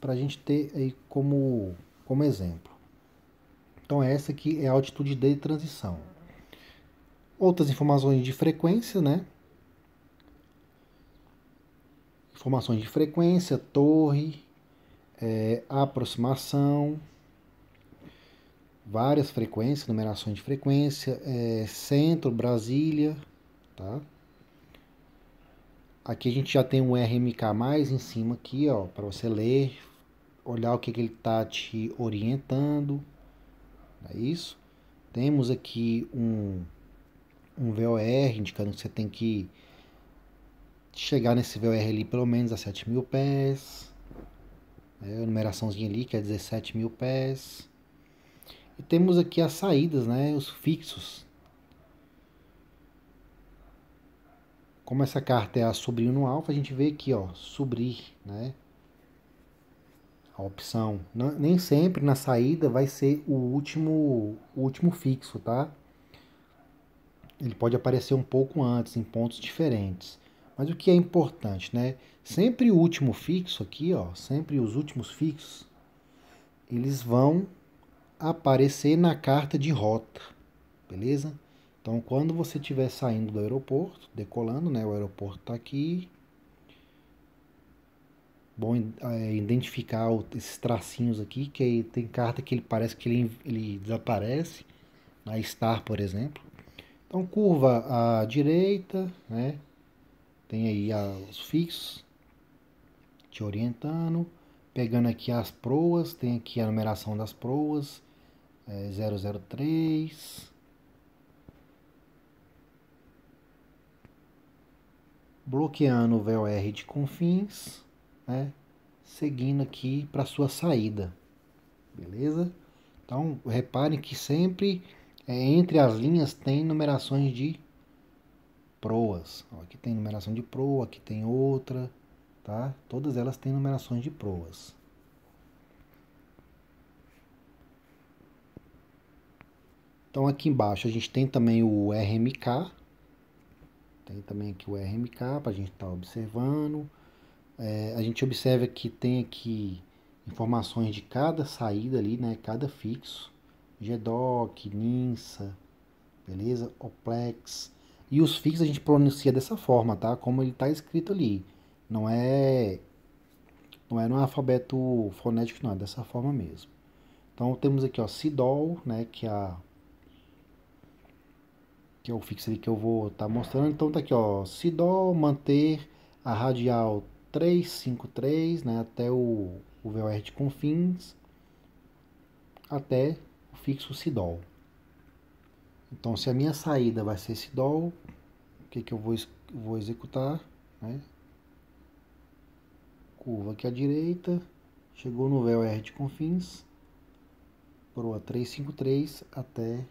para a gente ter aí como, como exemplo. Então essa aqui é a altitude de transição. Outras informações de frequência, né? Informações de frequência, torre, é, aproximação, várias frequências, numerações de frequência, é, centro, Brasília, tá? Aqui a gente já tem um RMK mais em cima aqui, ó, para você ler, olhar o que, que ele tá te orientando, é isso? Temos aqui um, um VOR indicando que você tem que chegar nesse VOR ali pelo menos a 7 mil pés, a né? numeraçãozinha ali que é 17 mil pés, e temos aqui as saídas, né? os fixos. Como essa carta é a sobrinho no alfa, a gente vê aqui, ó, subir, né? A opção. nem sempre na saída vai ser o último, o último fixo, tá? Ele pode aparecer um pouco antes, em pontos diferentes. Mas o que é importante, né? Sempre o último fixo aqui, ó, sempre os últimos fixos, eles vão aparecer na carta de rota, beleza? Então, quando você estiver saindo do aeroporto, decolando, né? O aeroporto está aqui. Bom é, identificar esses tracinhos aqui, que tem carta que ele parece que ele, ele desaparece, na Star, por exemplo. Então, curva à direita, né? Tem aí os fixos te orientando. Pegando aqui as proas, tem aqui a numeração das proas. 003. É, Bloqueando o VOR de confins, né? Seguindo aqui para sua saída, beleza? Então, reparem que sempre é, entre as linhas tem numerações de proas. Ó, aqui tem numeração de proa, aqui tem outra, tá? Todas elas têm numerações de proas. Então aqui embaixo a gente tem também o RMK, tem também aqui o RMK para a gente estar tá observando. É, a gente observa que tem aqui informações de cada saída ali, né? Cada fixo. GDOC, NINSA, beleza? OPLEX. E os fixos a gente pronuncia dessa forma, tá? Como ele está escrito ali. Não é não é no alfabeto fonético não, é dessa forma mesmo. Então temos aqui, ó, CIDOL, né, que é a que é o fixo que eu vou estar tá mostrando. Então tá aqui, ó, si dó manter a radial 353, né, até o, o VOR de confins, até o fixo si dó. Então se a minha saída vai ser si dó, o que que eu vou, vou executar, né? Curva aqui à direita, chegou no VOR de confins, coroa 353 até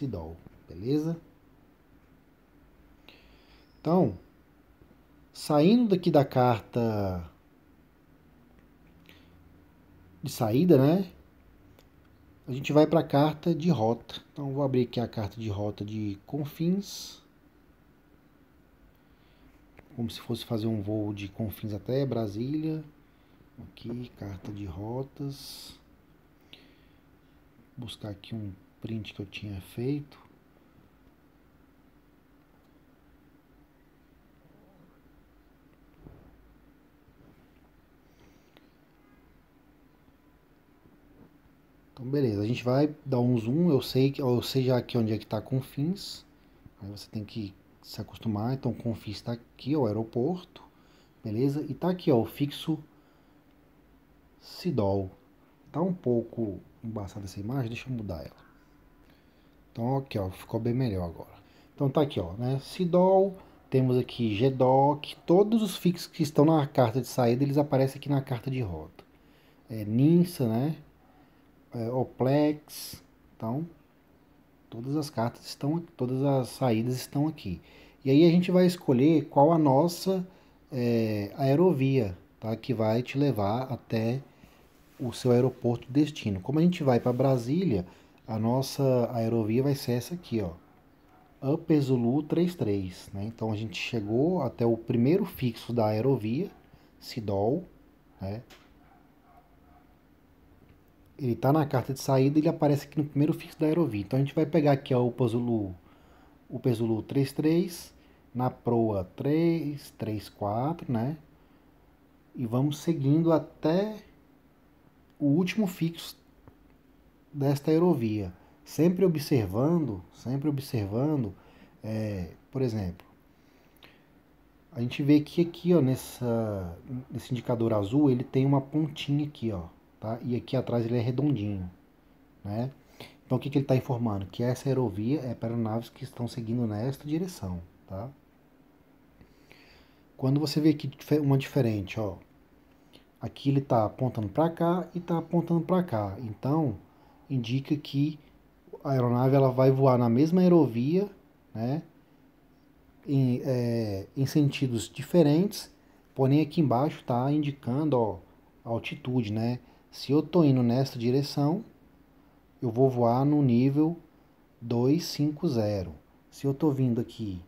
Sidol, beleza? Então, saindo daqui da carta de saída, né? A gente vai para a carta de rota. Então, vou abrir aqui a carta de rota de Confins. Como se fosse fazer um voo de Confins até Brasília. Aqui, carta de rotas. Buscar aqui um print que eu tinha feito. Então beleza, a gente vai dar um zoom, eu sei que eu sei já aqui onde é que está confins. Aí você tem que se acostumar, então confins está aqui, é o aeroporto. Beleza? E está aqui, ó, o fixo Sidol. Tá um pouco embaçada essa imagem, deixa eu mudar ela. Então, aqui, ó, ficou bem melhor agora. Então, tá aqui, ó, né? Sidol, temos aqui GDOC, todos os fixos que estão na carta de saída, eles aparecem aqui na carta de rota. É, Ninsa, né? É, Oplex, então, todas as cartas estão, todas as saídas estão aqui. E aí a gente vai escolher qual a nossa é, aerovia, tá? Que vai te levar até o seu aeroporto destino. Como a gente vai para Brasília a nossa aerovia vai ser essa aqui, ó. Upesulu 33, né? Então a gente chegou até o primeiro fixo da aerovia, Sidol, né? Ele tá na carta de saída, ele aparece aqui no primeiro fixo da aerovia. Então a gente vai pegar aqui ó, o pesulu Upesulu 33, na proa 334, né? E vamos seguindo até o último fixo desta aerovia, sempre observando, sempre observando, é, por exemplo, a gente vê que aqui, ó, nessa, nesse indicador azul, ele tem uma pontinha aqui, ó, tá? E aqui atrás ele é redondinho, né? Então o que, que ele está informando? Que essa aerovia é para naves que estão seguindo nesta direção, tá? Quando você vê aqui uma diferente, ó, aqui ele está apontando para cá e está apontando para cá. Então, indica que a aeronave ela vai voar na mesma aerovia, né, em, é, em sentidos diferentes, porém aqui embaixo está indicando ó, a altitude, né? Se eu estou indo nesta direção, eu vou voar no nível 250. Se eu estou vindo aqui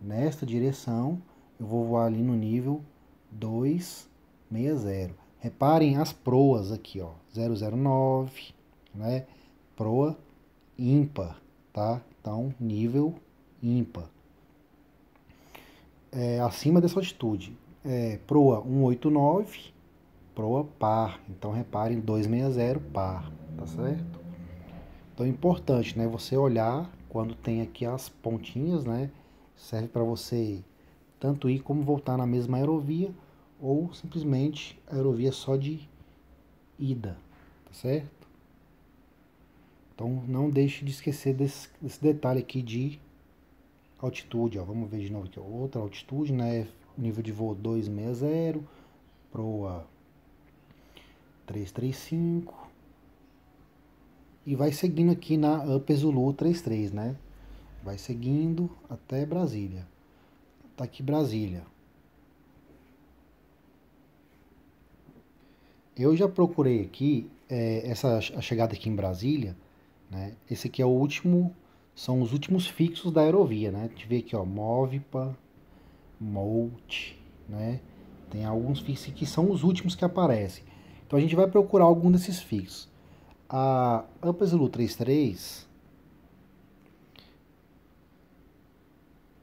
nesta direção, eu vou voar ali no nível 260. Reparem as proas aqui, ó, 009, né? Proa ímpar, tá? Então, nível ímpar. É, acima dessa altitude. É, proa 189, proa par. Então, reparem, 260 par, tá certo? Então, é importante, né? Você olhar quando tem aqui as pontinhas, né? Serve para você tanto ir como voltar na mesma aerovia ou simplesmente aerovia só de ida, tá certo? Então não deixe de esquecer desse, desse detalhe aqui de altitude. Ó. Vamos ver de novo aqui. Outra altitude, né? Nível de voo 260, proa 335. E vai seguindo aqui na Upper Zulu 33, né? Vai seguindo até Brasília. Tá aqui Brasília. Eu já procurei aqui é, essa a chegada aqui em Brasília né? Esse aqui é o último, são os últimos fixos da aerovia, né? A gente vê aqui, ó, Movipa, Molt, né? Tem alguns fixos que são os últimos que aparecem. Então a gente vai procurar algum desses fixos. A Ampazulu 33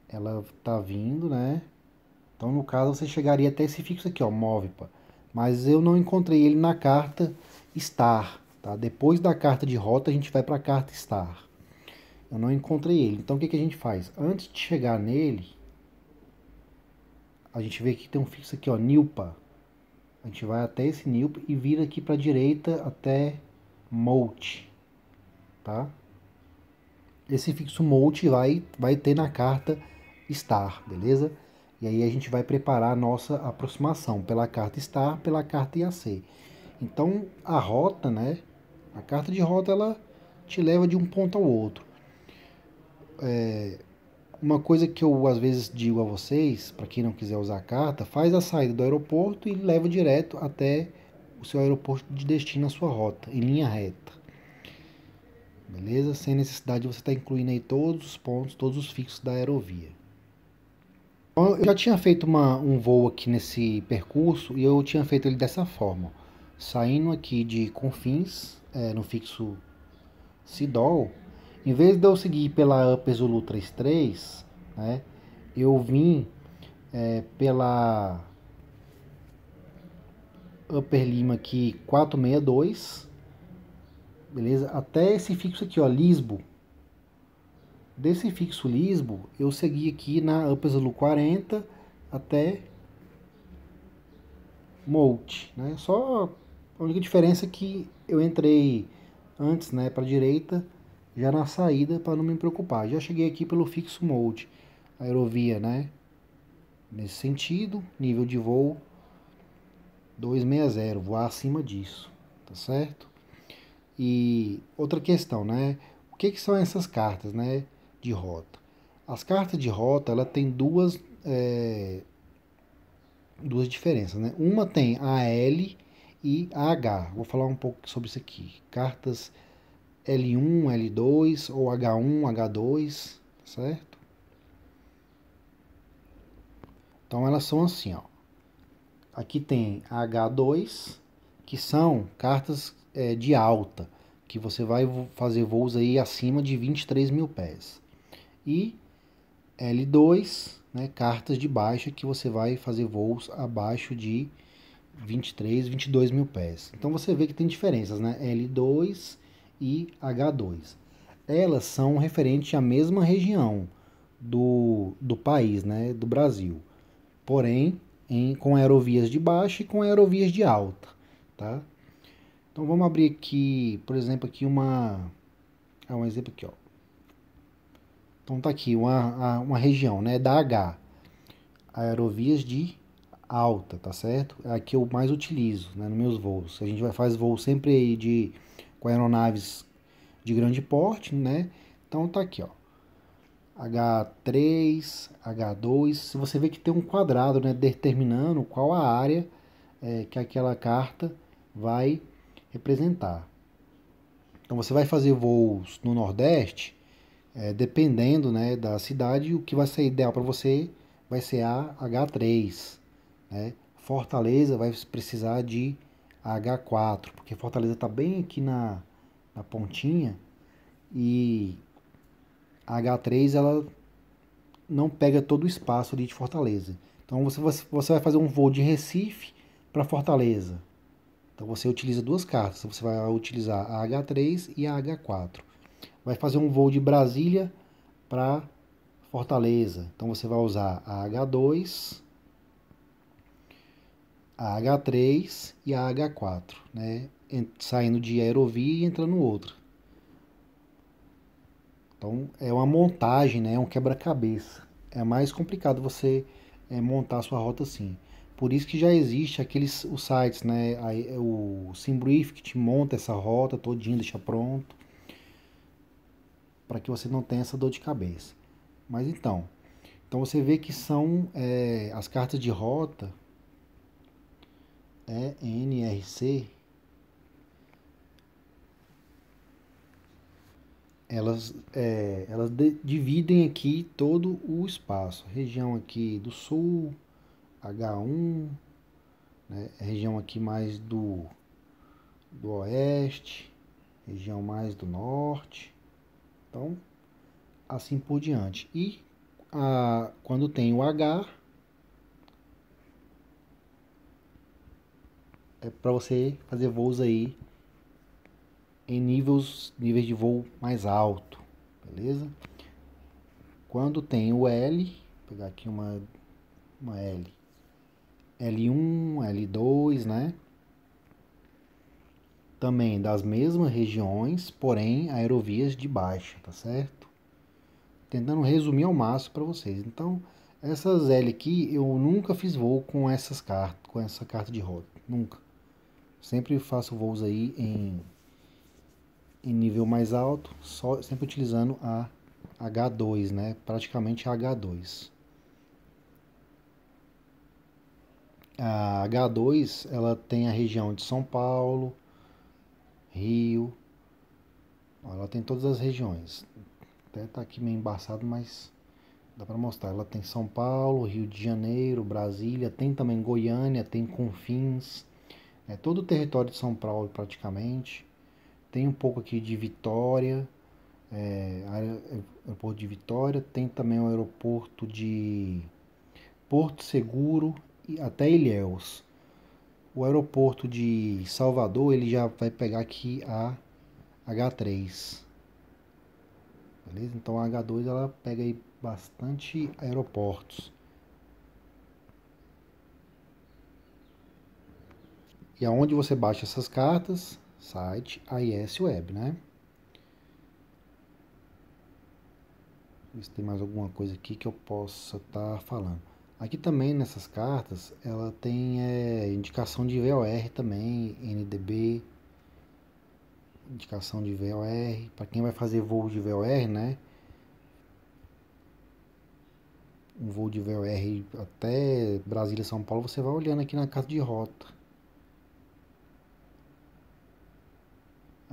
ela tá vindo, né? Então no caso você chegaria até esse fixo aqui, ó, Movipa. Mas eu não encontrei ele na carta Star. Tá? Depois da carta de rota, a gente vai para a carta star. Eu não encontrei ele. Então, o que, que a gente faz? Antes de chegar nele, a gente vê que tem um fixo aqui, ó, Nilpa. A gente vai até esse Nilpa e vira aqui para a direita até Molt. Tá? Esse fixo Molt vai, vai ter na carta star, beleza? E aí a gente vai preparar a nossa aproximação pela carta star, pela carta IAC. Então, a rota, né? A carta de rota ela te leva de um ponto ao outro. É, uma coisa que eu às vezes digo a vocês, para quem não quiser usar a carta, faz a saída do aeroporto e leva direto até o seu aeroporto de destino, a sua rota, em linha reta. Beleza? Sem necessidade de você estar tá incluindo aí todos os pontos, todos os fixos da aerovia. Então, eu já tinha feito uma, um voo aqui nesse percurso e eu tinha feito ele dessa forma. Saindo aqui de Confins, é, no fixo Sidol, em vez de eu seguir pela Zulu 33, né, eu vim é, pela Upper Lima aqui 462, beleza? Até esse fixo aqui, ó, Lisbo. Desse fixo Lisbo, eu segui aqui na Zulu 40 até Molt, né? Só a única diferença é que eu entrei antes, né, para a direita, já na saída para não me preocupar. Já cheguei aqui pelo fixo mode, aerovia, né? Nesse sentido, nível de voo 260, voar acima disso, tá certo? E outra questão, né? O que, que são essas cartas, né, de rota? As cartas de rota, ela tem duas é, duas diferenças, né? Uma tem a L e AH. Vou falar um pouco sobre isso aqui. Cartas L1, L2 ou H1, H2, certo? Então elas são assim, ó. Aqui tem H2, que são cartas é, de alta, que você vai fazer voos aí acima de 23 mil pés. E L2, né, cartas de baixa, que você vai fazer voos abaixo de 23, 22 mil pés. Então você vê que tem diferenças, né? L2 e H2. Elas são referentes à mesma região do, do país, né? Do Brasil. Porém, em, com aerovias de baixa e com aerovias de alta, tá? Então vamos abrir aqui, por exemplo, aqui uma... é um exemplo aqui, ó. Então tá aqui uma, uma região, né? Da H. Aerovias de alta, tá certo? É a que eu mais utilizo né, nos meus voos. A gente vai faz voo sempre de, com aeronaves de grande porte, né? Então tá aqui, ó. H3, H2. Se você vê que tem um quadrado, né, determinando qual a área é, que aquela carta vai representar. Então você vai fazer voos no Nordeste, é, dependendo, né, da cidade, o que vai ser ideal para você vai ser a H3. Né? Fortaleza vai precisar de H4, porque Fortaleza está bem aqui na, na pontinha e H3 ela não pega todo o espaço ali de Fortaleza. Então você, você vai fazer um voo de Recife para Fortaleza. Então você utiliza duas cartas, você vai utilizar a H3 e a H4. Vai fazer um voo de Brasília para Fortaleza. Então você vai usar a H2 a H3 e a H4, né? saindo de aerovia e entrando outra. Então é uma montagem, né? é um quebra-cabeça. É mais complicado você é, montar a sua rota assim. Por isso que já existe aqueles os sites, né? Aí, é, o Simbrief que te monta essa rota todinha, deixa pronto, para que você não tenha essa dor de cabeça. Mas então, então você vê que são é, as cartas de rota NRC. elas, é, elas dividem aqui todo o espaço. Região aqui do sul, H1, né? região aqui mais do, do oeste, região mais do norte. Então, assim por diante. E a, ah, quando tem o H, é para você fazer voos aí em níveis, níveis de voo mais alto, beleza? Quando tem o L, vou pegar aqui uma, uma L, L1, L2, né? Também das mesmas regiões, porém aerovias de baixa, tá certo? Tentando resumir ao máximo para vocês. Então, essas L aqui, eu nunca fiz voo com essas cartas, com essa carta de rota, nunca. Sempre faço voos aí em, em nível mais alto, só, sempre utilizando a H2, né? Praticamente a H2. A H2 ela tem a região de São Paulo, Rio, ela tem todas as regiões. Até tá aqui meio embaçado, mas dá para mostrar. Ela tem São Paulo, Rio de Janeiro, Brasília, tem também Goiânia, tem Confins. É todo o território de São Paulo, praticamente. Tem um pouco aqui de Vitória, é, é, aeroporto de Vitória. Tem também o aeroporto de Porto Seguro e até Ilhéus. O aeroporto de Salvador, ele já vai pegar aqui a H3. Beleza? Então a H2 ela pega aí bastante aeroportos. E aonde você baixa essas cartas? Site AIS Web, né? Ver se tem mais alguma coisa aqui que eu possa estar tá falando. Aqui também nessas cartas ela tem é, indicação de VOR também, NDB, indicação de VOR, para quem vai fazer voo de VOR, né? Um voo de VOR até Brasília, São Paulo, você vai olhando aqui na carta de rota.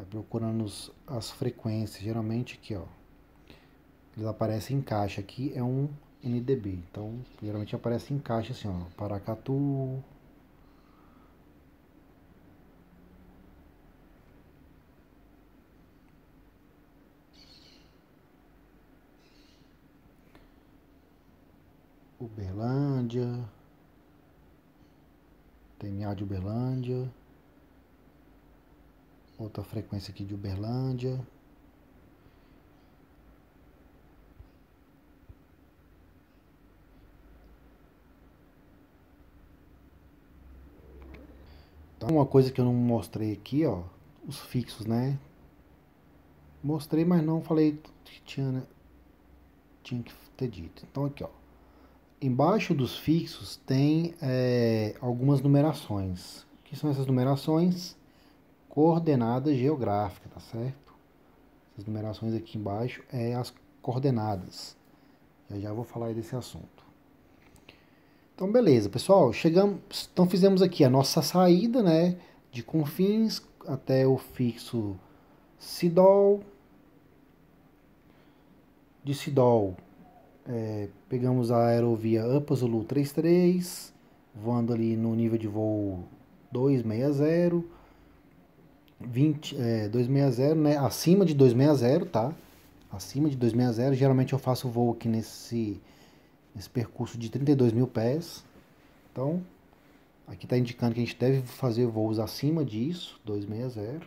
procurando os, as frequências, geralmente aqui, ó. Eles aparecem em caixa, aqui é um NDB, então geralmente aparece em caixa assim, ó, Paracatu, Uberlândia, tem de Uberlândia outra frequência aqui de Uberlândia. Então, uma coisa que eu não mostrei aqui, ó, os fixos, né? Mostrei, mas não falei que tinha, né? tinha que ter dito. Então, aqui, ó. Embaixo dos fixos tem é, algumas numerações. O que são essas numerações? coordenadas geográficas, tá certo? Essas numerações aqui embaixo é as coordenadas. Já já vou falar desse assunto. Então, beleza, pessoal. Chegamos, então fizemos aqui a nossa saída, né? De confins até o fixo Sidol. De Sidol, é, pegamos a aerovia Upper Zulu 33, voando ali no nível de voo 260 20, é, 260, né? Acima de 260, tá? Acima de 260. Geralmente eu faço voo aqui nesse, nesse percurso de 32 mil pés. Então, aqui está indicando que a gente deve fazer voos acima disso, 260.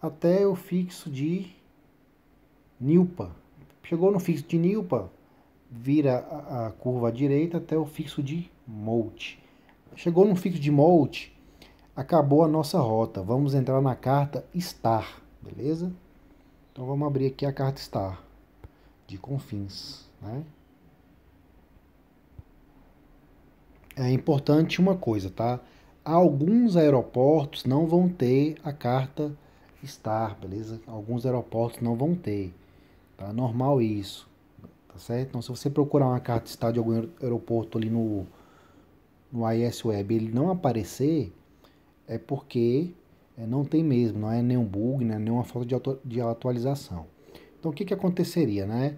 Até o fixo de Nilpa. Chegou no fixo de Nilpa, vira a, a curva à direita até o fixo de Molt. Chegou no fixo de Molt, acabou a nossa rota. Vamos entrar na carta Star, beleza? Então vamos abrir aqui a carta Star de Confins, né? É importante uma coisa, tá? Alguns aeroportos não vão ter a carta Star, beleza? Alguns aeroportos não vão ter, tá? Normal isso, tá certo? Então se você procurar uma carta Star de algum aeroporto ali no no IS Web, ele não aparecer, é porque é, não tem mesmo, não é nenhum bug, não né, nenhuma falta de atualização. Então o que, que aconteceria, né?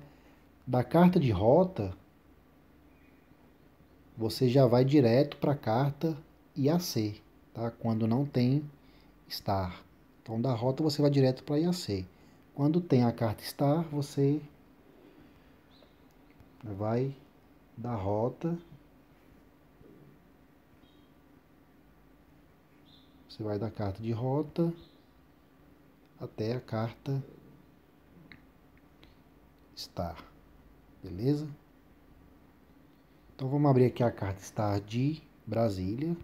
Da carta de rota, você já vai direto para a carta IAC, tá? Quando não tem STAR. Então da rota você vai direto para IAC. Quando tem a carta STAR, você vai da rota Você vai da carta de rota até a carta star, beleza? Então vamos abrir aqui a carta star de Brasília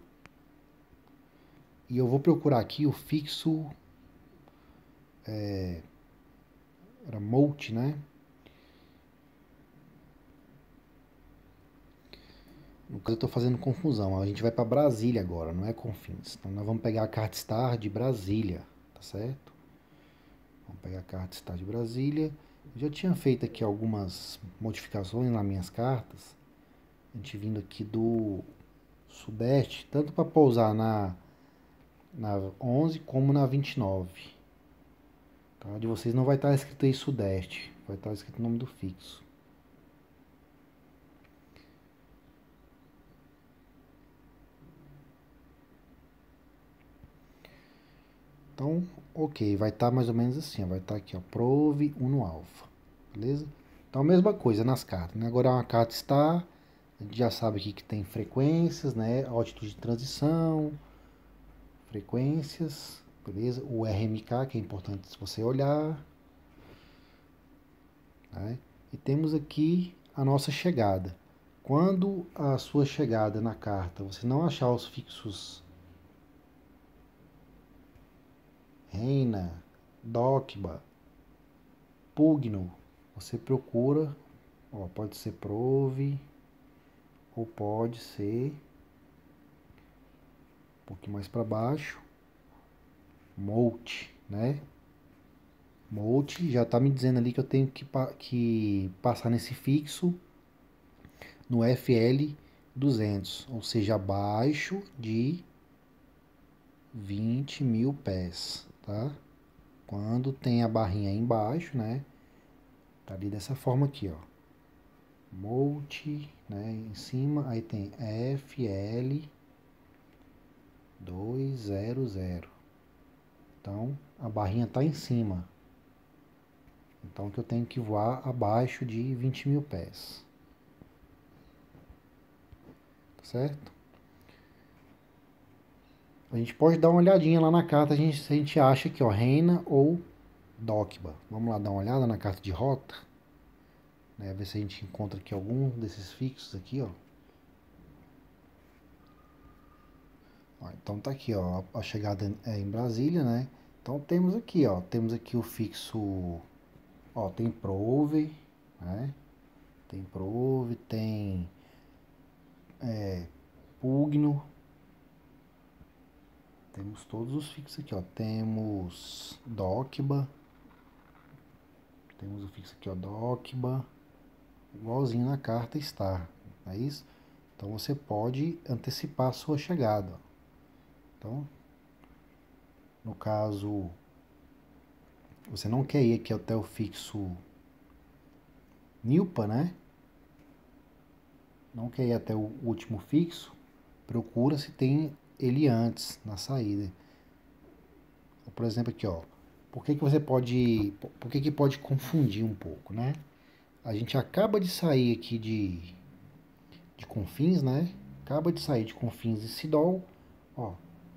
e eu vou procurar aqui o fixo é, era molt, né? No caso, eu estou fazendo confusão. A gente vai para Brasília agora, não é Confins. Então, nós vamos pegar a Cardstar de Brasília, tá certo? Vamos pegar a Cardstar de Brasília. Eu já tinha feito aqui algumas modificações nas minhas cartas. A gente vindo aqui do Sudeste, tanto para pousar na, na 11 como na 29. Tá? De vocês não vai estar escrito aí Sudeste, vai estar escrito o nome do fixo. Então, ok, vai estar tá mais ou menos assim, vai estar tá aqui, ó, prove uno alfa, beleza? Então, a mesma coisa nas cartas, né? Agora, uma carta está, a gente já sabe aqui que tem frequências, né? Altitude de transição, frequências, beleza? O RMK, que é importante se você olhar, né? E temos aqui a nossa chegada. Quando a sua chegada na carta, você não achar os fixos Reina, Docba, Pugno. Você procura, ó, pode ser Prove, ou pode ser um pouquinho mais para baixo, Molt, né? Molt já tá me dizendo ali que eu tenho que, que passar nesse fixo no FL 200, ou seja, abaixo de 20 mil pés tá? Quando tem a barrinha embaixo, né? Tá ali dessa forma aqui, ó. Multi, né? Em cima, aí tem FL 200. Então, a barrinha tá em cima. Então, que eu tenho que voar abaixo de 20 mil pés. Tá certo? A gente pode dar uma olhadinha lá na carta, a gente, se a gente acha que ó, Reina ou Docba. Vamos lá dar uma olhada na carta de rota. Né, ver se a gente encontra aqui algum desses fixos aqui, ó. ó então tá aqui, ó, a chegada é em Brasília, né? Então temos aqui, ó, temos aqui o fixo, ó, tem Prove, né? Tem Prove, tem é, Pugno, temos todos os fixos aqui, ó. Temos Docba. Temos o fixo aqui, ó, Docba. Igualzinho na carta está, é isso? Então você pode antecipar a sua chegada. Então, no caso, você não quer ir aqui até o fixo Nilpa, né? Não quer ir até o último fixo, procura se tem ele antes, na saída. Por exemplo, aqui, ó. Por que, que você pode. Por que, que pode confundir um pouco, né? A gente acaba de sair aqui de, de Confins, né? Acaba de sair de Confins e Sidol. Ó,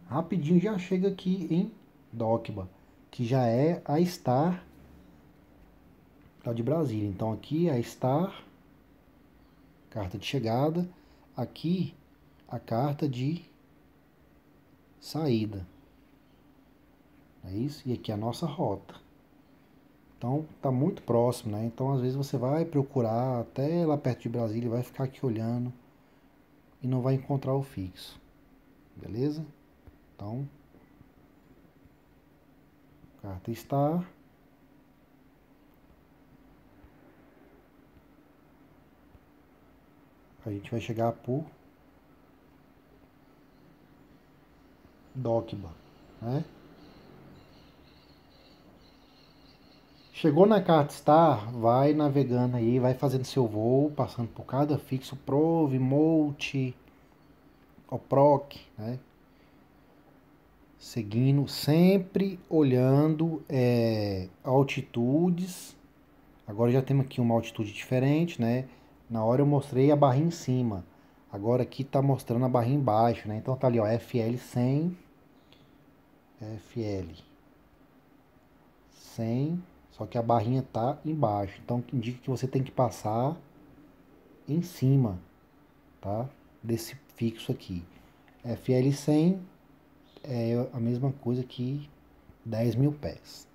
rapidinho já chega aqui em Docba, que já é a Star lá de Brasília. Então aqui é a Star, carta de chegada. Aqui a carta de saída. É isso? E aqui é a nossa rota. Então, está muito próximo, né? Então, às vezes você vai procurar até lá perto de Brasília, vai ficar aqui olhando e não vai encontrar o fixo. Beleza? Então, carta está a gente vai chegar por Dokba. Né? Chegou na Cardstar, vai navegando aí, vai fazendo seu voo, passando por cada fixo, Prove, Molt, Oproc, né? Seguindo, sempre olhando é, altitudes. Agora já temos aqui uma altitude diferente, né? Na hora eu mostrei a barra em cima. Agora aqui está mostrando a barra embaixo, né? Então tá ali, ó, FL 100 FL. 100, só que a barrinha está embaixo, então indica que você tem que passar em cima, tá? Desse fixo aqui. FL100 é a mesma coisa que 10 mil pés.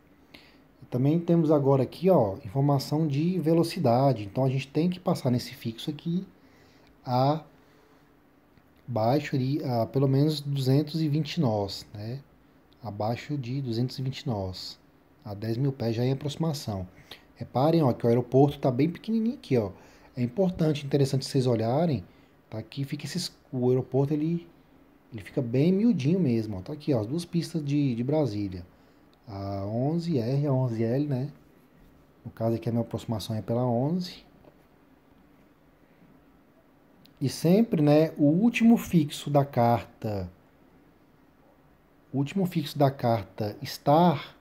Também temos agora aqui, ó, informação de velocidade. Então a gente tem que passar nesse fixo aqui a baixo ali, a pelo menos 220 nós, né? abaixo de 220 nós, a 10 mil pés já em aproximação. Reparem ó, que o aeroporto está bem pequenininho aqui. Ó. É importante, interessante vocês olharem. Tá aqui fica esses, o aeroporto ele, ele fica bem miudinho mesmo. Tá aqui ó, as duas pistas de, de Brasília. A 11R e a 11L, né? No caso aqui a minha aproximação é pela 11. E sempre, né, o último fixo da carta o último fixo da carta estar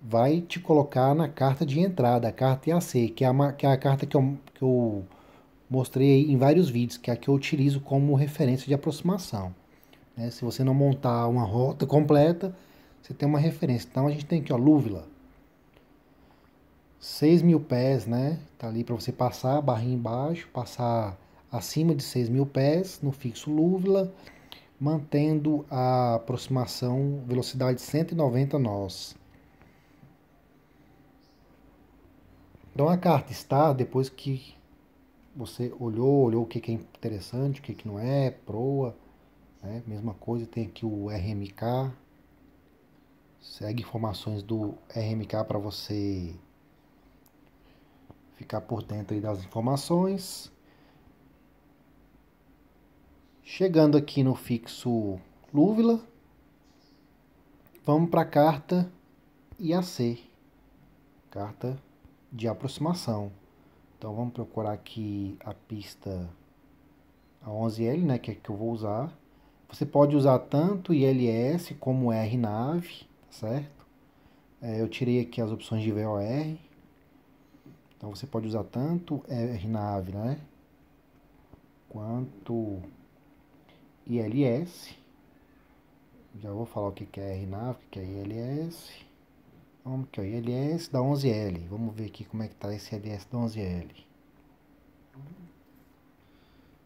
vai te colocar na carta de entrada, a carta IAC, que é a, que é a carta que eu, que eu mostrei em vários vídeos, que é a que eu utilizo como referência de aproximação. Né? Se você não montar uma rota completa, você tem uma referência. Então a gente tem aqui, ó, Lúvila. 6 mil pés, né? Tá ali para você passar, barrinha embaixo, passar acima de 6 mil pés no fixo Lúvila mantendo a aproximação velocidade 190 nós. Então a carta está depois que você olhou, olhou o que, que é interessante, o que, que não é, proa, né? mesma coisa, tem aqui o RMK, segue informações do RMK para você ficar por dentro das informações. Chegando aqui no fixo Lúvula, vamos para a carta IAC, carta de aproximação. Então vamos procurar aqui a pista a 11L, né, que é que eu vou usar. Você pode usar tanto ILS como RNAV, nave, tá certo? É, eu tirei aqui as opções de VOR. Então você pode usar tanto RNAV, né? Quanto ILS. Já vou falar o que é RNAV, o que é ILS. Vamos aqui, ó, ILS da 11L. Vamos ver aqui como é que tá esse ILS da 11L.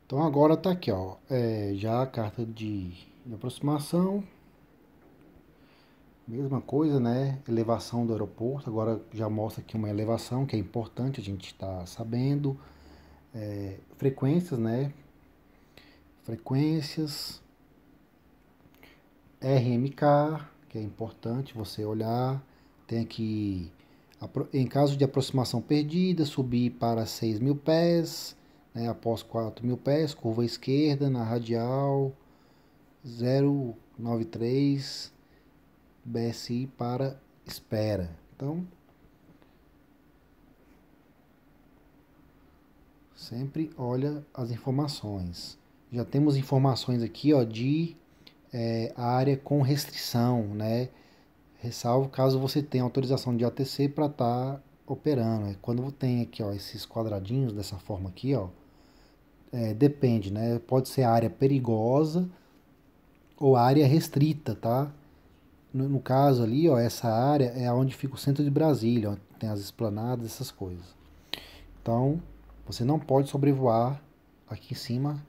Então agora tá aqui, ó, é, já a carta de, de aproximação. Mesma coisa, né? Elevação do aeroporto. Agora já mostra aqui uma elevação que é importante a gente estar tá sabendo. É, frequências, né? frequências, RMK, que é importante você olhar, tem aqui em caso de aproximação perdida, subir para 6 mil pés, né, após 4 mil pés, curva esquerda na radial 093 BSI para espera. Então, sempre olha as informações já temos informações aqui ó, de é, área com restrição, né? Ressalvo caso você tenha autorização de ATC para estar tá operando. É, quando tem aqui ó, esses quadradinhos dessa forma aqui, ó, é, depende, né? Pode ser área perigosa ou área restrita, tá? No, no, caso ali, ó, essa área é onde fica o centro de Brasília, tem as esplanadas, essas coisas. Então, você não pode sobrevoar aqui em cima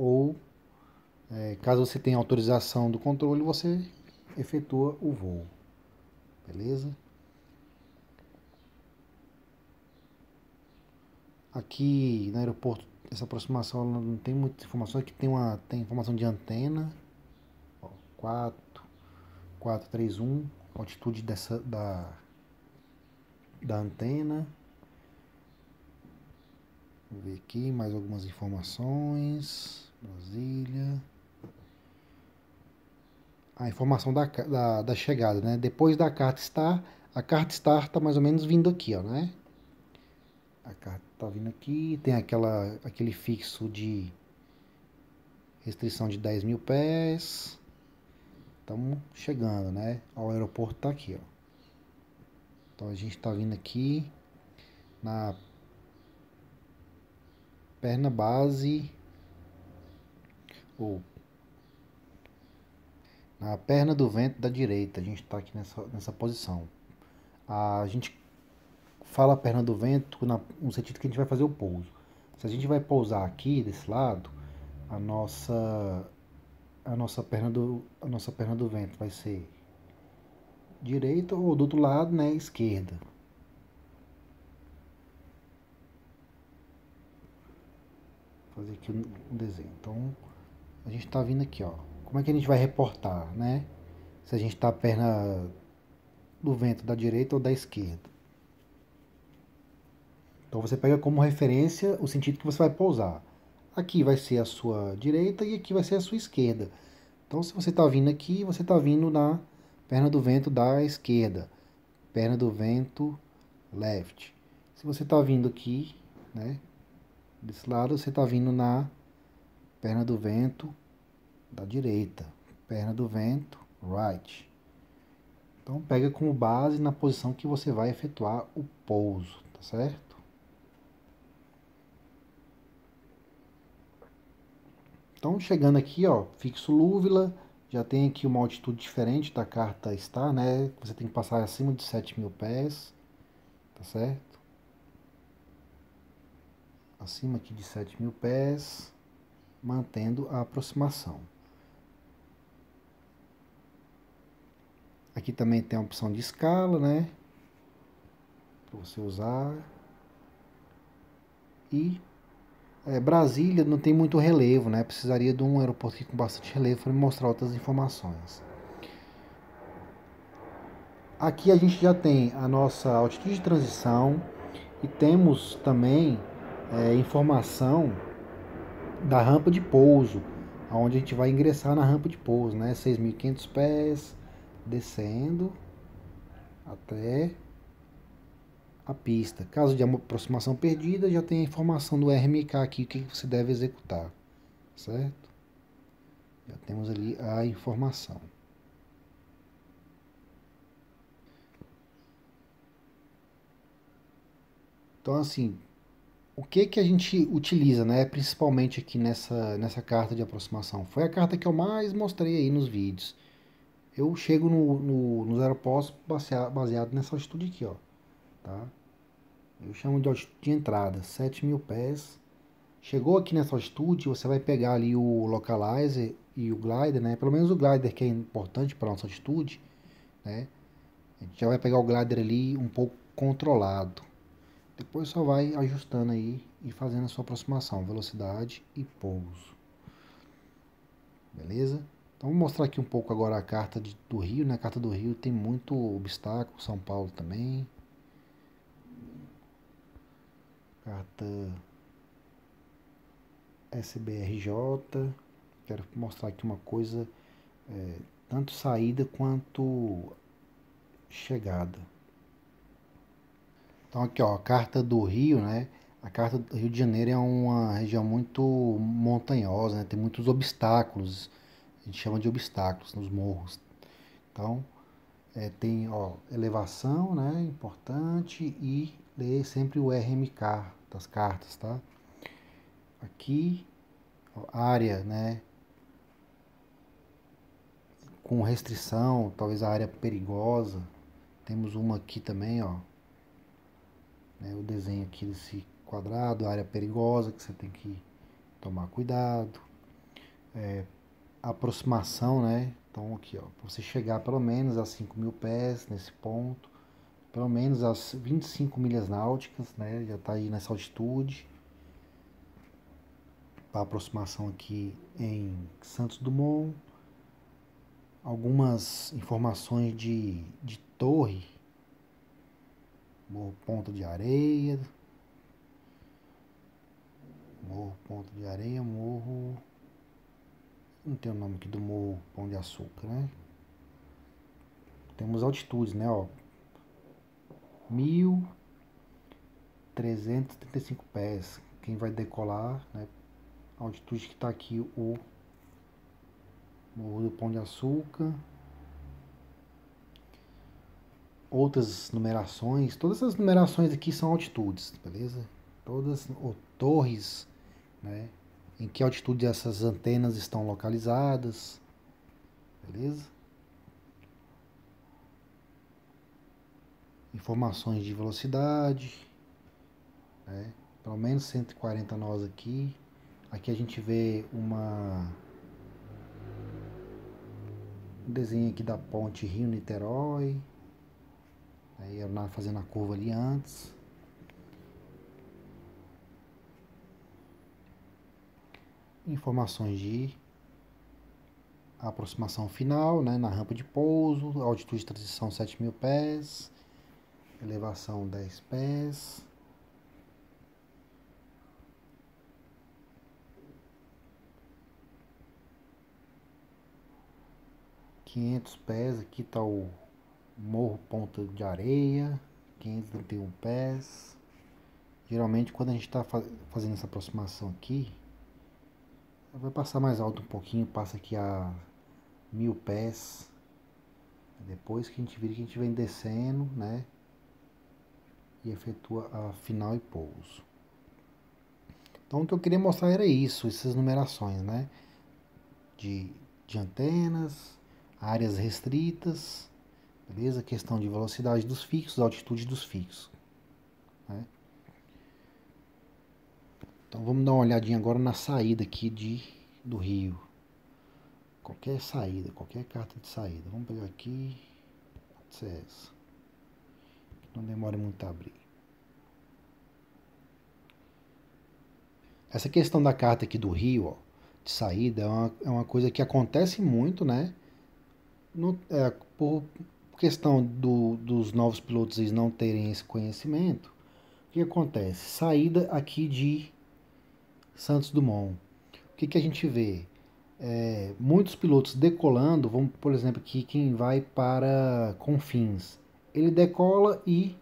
ou, é, caso você tenha autorização do controle, você efetua o voo. Beleza? Aqui no aeroporto, essa aproximação não tem muitas informações. Aqui tem, uma, tem informação de antena. 431, Altitude dessa, da, da antena. Vou ver aqui mais algumas informações. Brasília. A informação da, da, da chegada, né? Depois da carta estar, a carta estar está mais ou menos vindo aqui, ó, né? A carta está vindo aqui, tem aquela, aquele fixo de restrição de 10 mil pés. Estamos chegando, né? O aeroporto está aqui, ó. Então a gente está vindo aqui na perna base ou na perna do vento da direita. A gente está aqui nessa, nessa posição. A gente fala a perna do vento na, no sentido que a gente vai fazer o pouso. Se a gente vai pousar aqui desse lado, a nossa a nossa perna do a nossa perna do vento vai ser direita ou do outro lado, né, esquerda. Vou fazer aqui um desenho. Então, a gente está vindo aqui, ó. Como é que a gente vai reportar, né? Se a gente está a perna do vento da direita ou da esquerda. Então você pega como referência o sentido que você vai pousar. Aqui vai ser a sua direita e aqui vai ser a sua esquerda. Então se você está vindo aqui, você está vindo na perna do vento da esquerda, perna do vento left. Se você está vindo aqui, né, desse lado, você está vindo na perna do vento da direita, perna do vento right. Então pega como base na posição que você vai efetuar o pouso, tá certo? Então chegando aqui, ó, fixo lúvula, já tem aqui uma altitude diferente da carta está, né? Você tem que passar acima de 7 mil pés, tá certo? Acima aqui de 7 mil pés mantendo a aproximação. Aqui também tem a opção de escala, né? Para você usar. E é, Brasília não tem muito relevo, né? Precisaria de um aeroporto com bastante relevo para mostrar outras informações. Aqui a gente já tem a nossa altitude de transição e temos também é, informação da rampa de pouso, aonde a gente vai ingressar na rampa de pouso, né? 6.500 pés, descendo até a pista. Caso de aproximação perdida, já tem a informação do RMK aqui, o que você deve executar, certo? Já temos ali a informação. Então, assim, o que que a gente utiliza, né, principalmente aqui nessa, nessa carta de aproximação? Foi a carta que eu mais mostrei aí nos vídeos. Eu chego no, no, nos aeroportos baseado, baseado nessa altitude aqui, ó, tá? Eu chamo de altitude de entrada, 7 mil pés. Chegou aqui nessa altitude, você vai pegar ali o localizer e o glider, né? Pelo menos o glider que é importante para nossa altitude, né? A gente já vai pegar o glider ali um pouco controlado. Depois só vai ajustando aí e fazendo a sua aproximação, velocidade e pouso. Beleza? Então vou mostrar aqui um pouco agora a carta de, do Rio, né? A carta do Rio tem muito obstáculo, São Paulo também. Carta SBRJ. Quero mostrar aqui uma coisa, é, tanto saída quanto chegada. Então aqui ó, a carta do Rio, né? A carta do Rio de Janeiro é uma região muito montanhosa, né? Tem muitos obstáculos, a gente chama de obstáculos nos morros. Então é, tem ó, elevação, né? Importante e ler sempre o RMK das cartas, tá? Aqui ó, área, né? Com restrição, talvez a área perigosa. Temos uma aqui também, ó né? O desenho aqui desse quadrado, área perigosa que você tem que tomar cuidado. É, aproximação, né? Então aqui, ó, para você chegar pelo menos a 5 mil pés nesse ponto, pelo menos as 25 milhas náuticas, né? Já está aí nessa altitude. Para aproximação aqui em Santos Dumont, algumas informações de, de torre Morro Ponta de Areia. Morro Ponta de Areia, Morro. Não tem o nome aqui do Morro Pão de Açúcar, né? Temos altitudes, né? Ó, 1335 pés. Quem vai decolar, né? A altitude que está aqui o Morro do Pão de Açúcar outras numerações. Todas essas numerações aqui são altitudes, beleza? Todas, ou torres, né? Em que altitude essas antenas estão localizadas, beleza? Informações de velocidade, né? Pelo menos 140 nós aqui. Aqui a gente vê uma um desenho aqui da ponte Rio-Niterói. Aí eu fazendo a curva ali antes. Informações de aproximação final, né, na rampa de pouso, altitude de transição 7.000 pés, elevação 10 pés. Quinhentos pés, aqui está o Morro Ponta de Areia, 531 pés. Geralmente quando a gente está fazendo essa aproximação aqui, vai passar mais alto um pouquinho, passa aqui a mil pés. Depois que a gente vira que a gente vem descendo, né? E efetua a final e pouso. Então o que eu queria mostrar era isso, essas numerações, né? De, de antenas, áreas restritas Beleza? Questão de velocidade dos fixos, altitude dos fixos. Né? Então vamos dar uma olhadinha agora na saída aqui de, do rio. Qualquer saída, qualquer carta de saída. Vamos pegar aqui. Pode ser essa. Não demora muito a abrir. Essa questão da carta aqui do rio, ó, de saída, é uma, é uma coisa que acontece muito, né? No, é, por, questão do, dos novos pilotos eles não terem esse conhecimento, o que acontece? Saída aqui de Santos Dumont. O que, que a gente vê? É, muitos pilotos decolando, vamos por exemplo aqui quem vai para Confins, ele decola e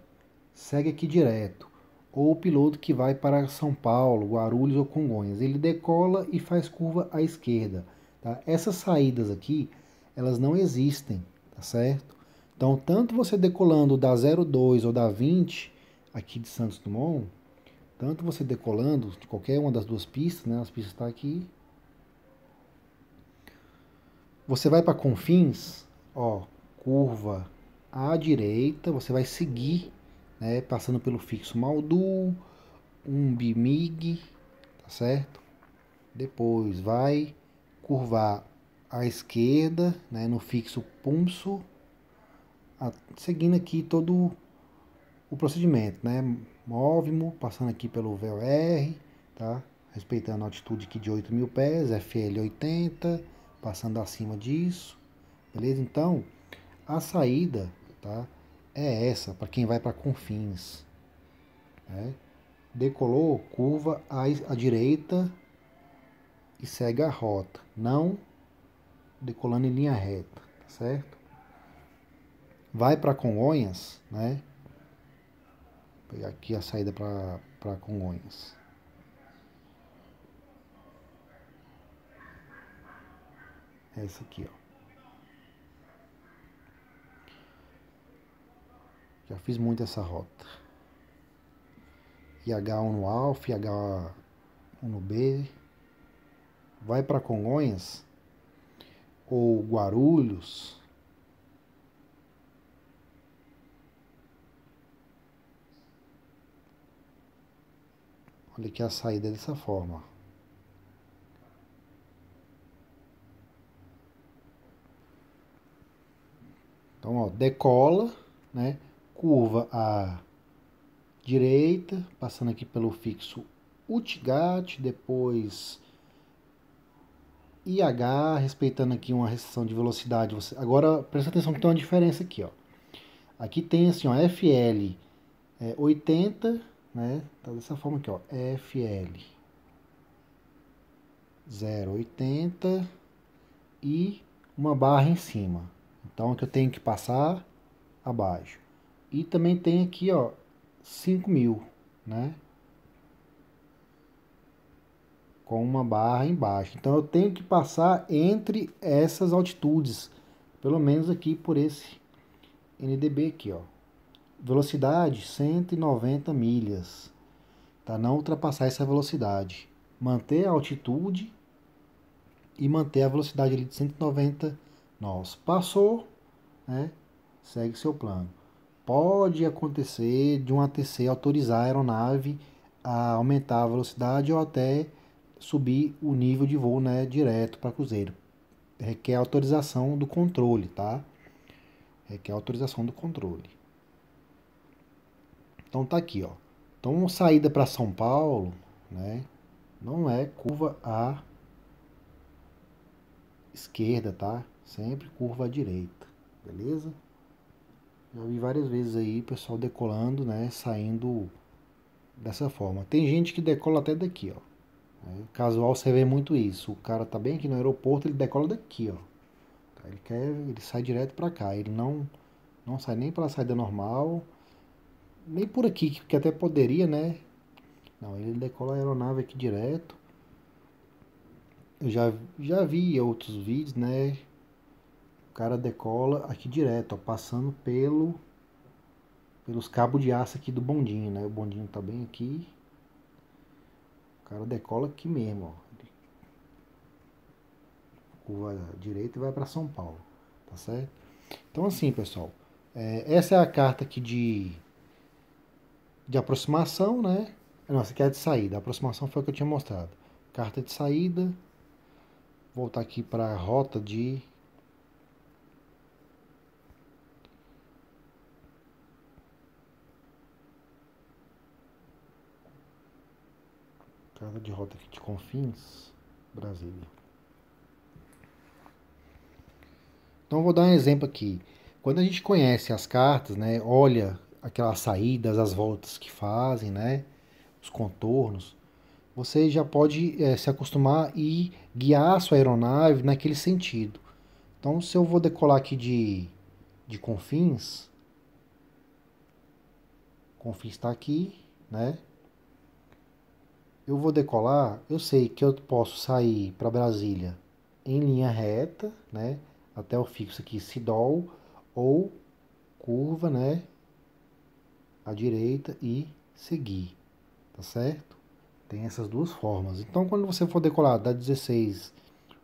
segue aqui direto. Ou o piloto que vai para São Paulo, Guarulhos ou Congonhas, ele decola e faz curva à esquerda. Tá? Essas saídas aqui, elas não existem, tá certo? Então, tanto você decolando da 02 ou da 20 aqui de Santos Dumont, tanto você decolando de qualquer uma das duas pistas, né? As pistas estão tá aqui. Você vai para Confins, ó, curva à direita, você vai seguir, né, passando pelo fixo Maldu, Umbimig, tá certo? Depois vai curvar à esquerda, né, no fixo Pumso, seguindo aqui todo o procedimento, né? Móvimo, passando aqui pelo véu tá? Respeitando a altitude aqui de 8 mil pés, FL 80, passando acima disso, beleza? Então, a saída, tá? É essa, para quem vai para Confins, né? Decolou, curva à, à direita e segue a rota, não decolando em linha reta, tá certo? vai para Congonhas, né? Vou pegar aqui a saída para Congonhas. essa aqui, ó. Já fiz muito essa rota. IH1 no Alfa, IH1 no B. Vai para Congonhas ou Guarulhos Olha que a saída dessa forma. Então, ó, decola, né? Curva à direita, passando aqui pelo fixo Utigate, depois IH, respeitando aqui uma restrição de velocidade. Você... Agora, presta atenção que tem uma diferença aqui, ó. Aqui tem assim, ó, FL é 80 né? Tá dessa forma aqui, ó, FL 0,80 e uma barra em cima. Então, é que eu tenho que passar abaixo. E também tem aqui, ó, 5.000, né? Com uma barra embaixo. Então, eu tenho que passar entre essas altitudes. Pelo menos aqui por esse NDB aqui, ó. Velocidade 190 milhas. Tá? Não ultrapassar essa velocidade. Manter a altitude e manter a velocidade ali de 190 nós. Passou, né? segue seu plano. Pode acontecer de um ATC autorizar a aeronave a aumentar a velocidade ou até subir o nível de voo né, direto para cruzeiro. Requer autorização do controle, tá? Requer autorização do controle. Então tá aqui, ó. Então saída para São Paulo, né? Não é curva à esquerda, tá? Sempre curva à direita, beleza? Já vi várias vezes aí pessoal decolando, né? Saindo dessa forma. Tem gente que decola até daqui, ó. Né? Casual você vê muito isso. O cara tá bem aqui no aeroporto, ele decola daqui, ó. Ele quer, ele sai direto para cá. Ele não, não sai nem pela saída normal nem por aqui, que até poderia, né? Não, ele decola a aeronave aqui direto. Eu já, já vi outros vídeos, né? O cara decola aqui direto, ó, passando pelo pelos cabos de aço aqui do bondinho, né? O bondinho tá bem aqui. O cara decola aqui mesmo, ó. Curva direita e vai para São Paulo, tá certo? Então assim, pessoal, é, essa é a carta aqui de de aproximação, né? Nossa, aqui é de saída. A aproximação foi o que eu tinha mostrado. Carta de saída. Voltar aqui para a rota de carta de rota aqui de Confins, Brasília. Então vou dar um exemplo aqui. Quando a gente conhece as cartas, né, olha aquelas saídas, as voltas que fazem, né? Os contornos. Você já pode é, se acostumar e guiar a sua aeronave naquele sentido. Então, se eu vou decolar aqui de, de Confins, Confins está aqui, né? Eu vou decolar, eu sei que eu posso sair para Brasília em linha reta, né? Até o fixo aqui, Sidol, ou curva, né? à direita e seguir, tá certo? Tem essas duas formas. Então, quando você for decolar da 16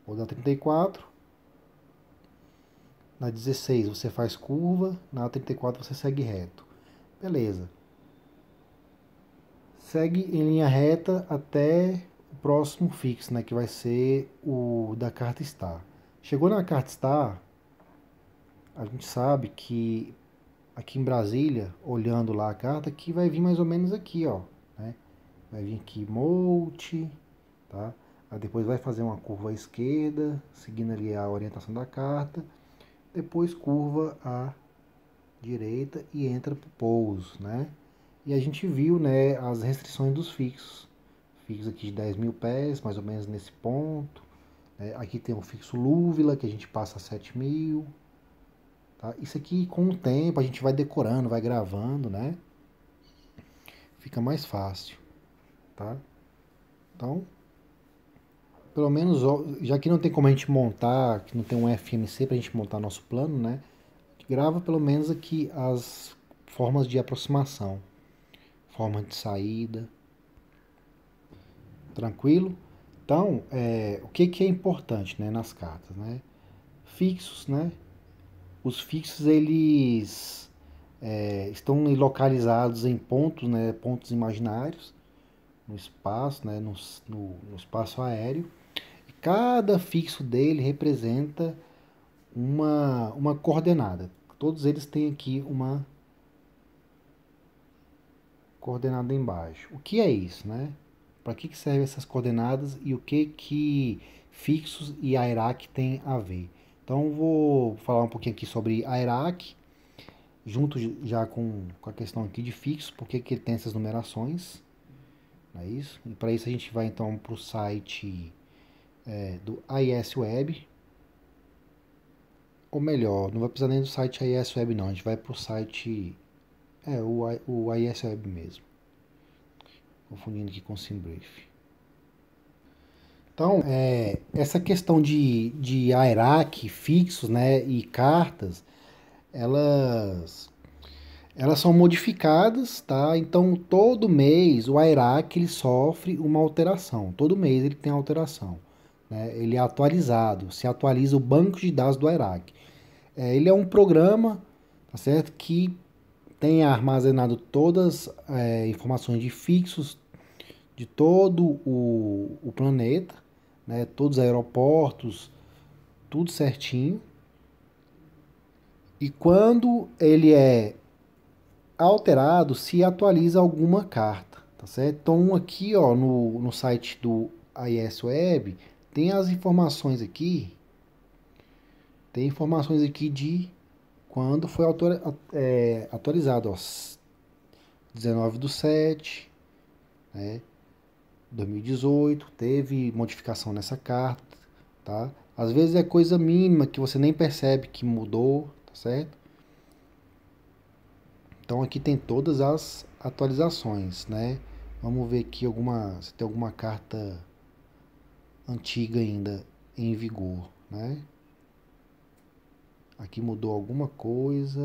ou da 34, na 16 você faz curva, na 34 você segue reto. Beleza. Segue em linha reta até o próximo fixo, né, que vai ser o da carta star. Chegou na carta star, a gente sabe que aqui em Brasília, olhando lá a carta, que vai vir mais ou menos aqui, ó. Né? Vai vir aqui Molti, tá? Aí depois vai fazer uma curva à esquerda, seguindo ali a orientação da carta. Depois curva à direita e entra para o pouso, né? E a gente viu né, as restrições dos fixos. Fixo aqui de 10 mil pés, mais ou menos nesse ponto. Né? Aqui tem um fixo Lúvila, que a gente passa a 7 mil. Tá? Isso aqui com o tempo a gente vai decorando, vai gravando, né? Fica mais fácil, tá? Então, pelo menos, já que não tem como a gente montar, que não tem um FMC para a gente montar nosso plano, né? A gente grava pelo menos aqui as formas de aproximação, forma de saída. Tranquilo? Então, é, o que, que é importante né, nas cartas? Né? Fixos, né? Os fixos eles é, estão localizados em pontos, né, pontos imaginários no espaço, né, no, no, no espaço aéreo. E cada fixo dele representa uma, uma coordenada. Todos eles têm aqui uma coordenada embaixo. O que é isso, né? Para que, que servem essas coordenadas e o que que fixos e AIRAC têm a ver? Então vou falar um pouquinho aqui sobre a ERAC, junto já com, com a questão aqui de fixo, porque que ele tem essas numerações. Não é isso? E para isso a gente vai então para o site é, do AIS Web. Ou melhor, não vai precisar nem do site AIS Web não, a gente vai para o site, é, o, o AIS Web mesmo. Confundindo aqui com o SimBrief. Então, é, essa questão de, de AERAC fixos né, e cartas, elas, elas são modificadas, tá? Então, todo mês o AERAC ele sofre uma alteração. Todo mês ele tem alteração. Né? Ele é atualizado, se atualiza o banco de dados do AERAC. É, ele é um programa, tá certo? Que tem armazenado todas as é, informações de fixos, de todo o, o planeta, né, todos os aeroportos, tudo certinho. E quando ele é alterado, se atualiza alguma carta, tá certo? Então aqui ó, no, no site do AIS Web tem as informações aqui, tem informações aqui de quando foi é, atualizado, ó, 19 do 7, né? 2018, teve modificação nessa carta, tá? Às vezes é coisa mínima que você nem percebe que mudou, tá certo? Então aqui tem todas as atualizações, né? Vamos ver aqui alguma, se tem alguma carta antiga ainda em vigor, né? Aqui mudou alguma coisa.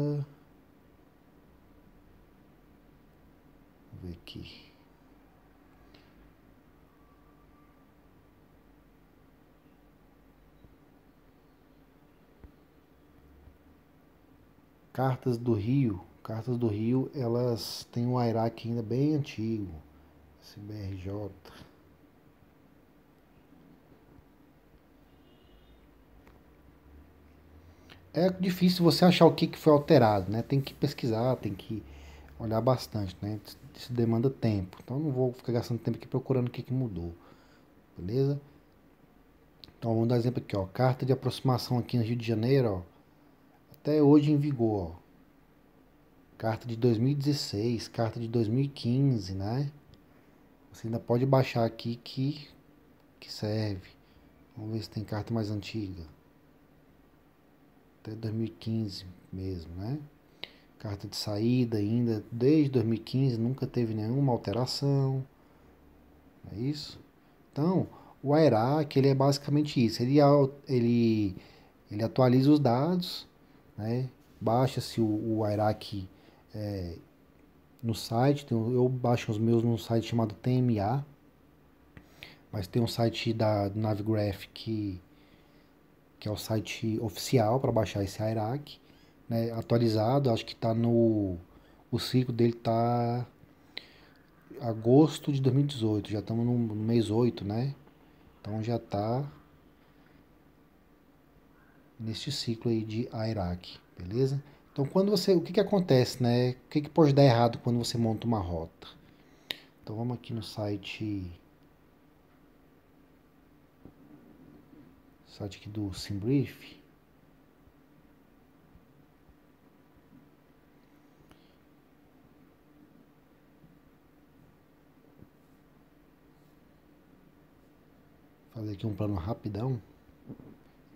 Vamos ver aqui. Cartas do Rio. Cartas do Rio, elas têm um Airac ainda bem antigo. Esse BRJ. É difícil você achar o que foi alterado, né? Tem que pesquisar, tem que olhar bastante, né? Isso demanda tempo. Então não vou ficar gastando tempo aqui procurando o que, que mudou. Beleza? Então vamos dar exemplo aqui, ó. Carta de aproximação aqui no Rio de Janeiro, ó até hoje em vigor. Ó. Carta de 2016, carta de 2015, né? Você ainda pode baixar aqui que, que serve. Vamos ver se tem carta mais antiga. Até 2015 mesmo, né? Carta de saída ainda, desde 2015 nunca teve nenhuma alteração. É isso? Então, o AERAC, ele é basicamente isso. Ele, ele, ele atualiza os dados né? Baixa-se o, o é, no site, eu baixo os meus num site chamado TMA, mas tem um site da Navigraph que, que é o site oficial para baixar esse Airac, né? atualizado, acho que está no... o ciclo dele está agosto de 2018, já estamos no mês 8, né? Então já está neste ciclo aí de Airac, beleza? Então, quando você, o que, que acontece, né? O que, que pode dar errado quando você monta uma rota? Então, vamos aqui no site, site aqui do Simbrief. Fazer aqui um plano rapidão.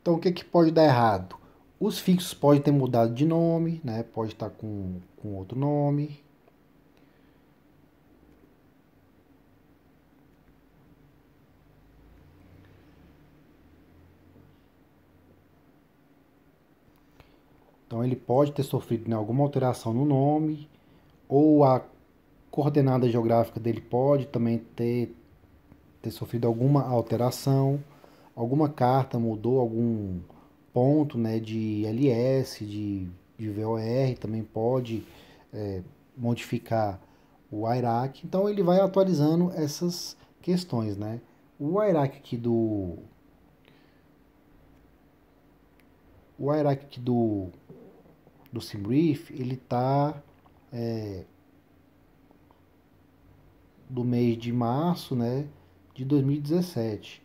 Então, o que, que pode dar errado? Os fixos podem ter mudado de nome, né? pode estar com, com outro nome. Então, ele pode ter sofrido né, alguma alteração no nome, ou a coordenada geográfica dele pode também ter, ter sofrido alguma alteração alguma carta mudou algum ponto né, de LS, de, de VOR, também pode é, modificar o IRAC. Então ele vai atualizando essas questões. Né? O IRAC aqui do. O IRAC aqui do, do Simbrief, ele está é, do mês de março né, de 2017.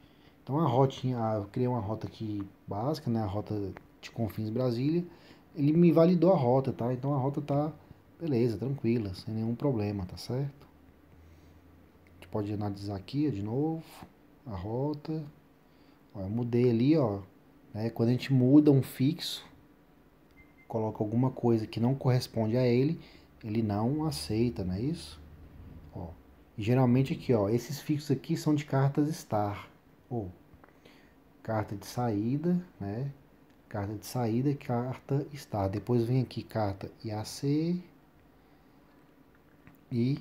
Então a rotinha, eu criei uma rota aqui básica, né, a rota de Confins Brasília, ele me validou a rota, tá? Então a rota tá beleza, tranquila, sem nenhum problema, tá certo? A gente pode analisar aqui de novo a rota. Ó, eu mudei ali, ó. Né? Quando a gente muda um fixo, coloca alguma coisa que não corresponde a ele, ele não aceita, não é isso? Ó, geralmente aqui, ó, esses fixos aqui são de cartas star ou carta de saída, né? Carta de saída, carta estar. Depois vem aqui carta IAC e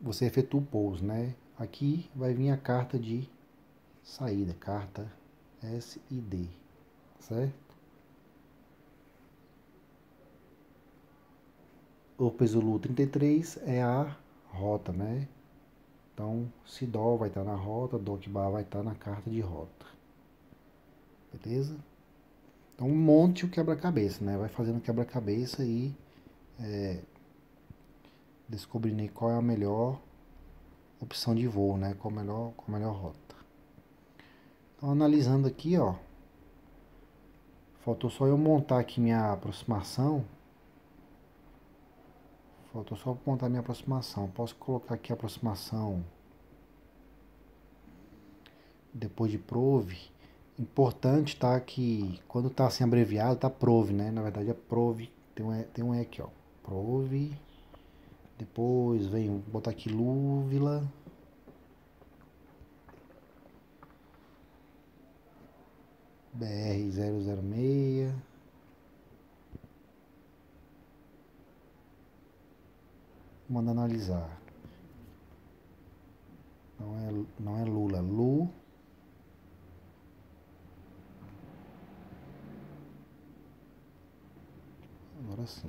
você efetua o pouso, né? Aqui vai vir a carta de saída, carta SID, certo? O peso 33 é a rota, né? Então, se Dó vai estar tá na rota, Dó que vai estar tá na carta de rota. Beleza? Então, monte o quebra-cabeça, né? Vai fazendo quebra-cabeça e é, descobrindo qual é a melhor opção de voo, né? Qual a melhor, qual a melhor rota. Então, analisando aqui, ó. Faltou só eu montar aqui minha aproximação Faltou só apontar minha aproximação. Posso colocar aqui a aproximação depois de prove. Importante, tá? Que quando tá assim abreviado, tá prove, né? Na verdade é prove. Tem um E, tem um e aqui, ó. Prove. Depois vem, botar aqui lúvula. BR006 Manda analisar. Não é, não é Lula, Lu. Agora sim.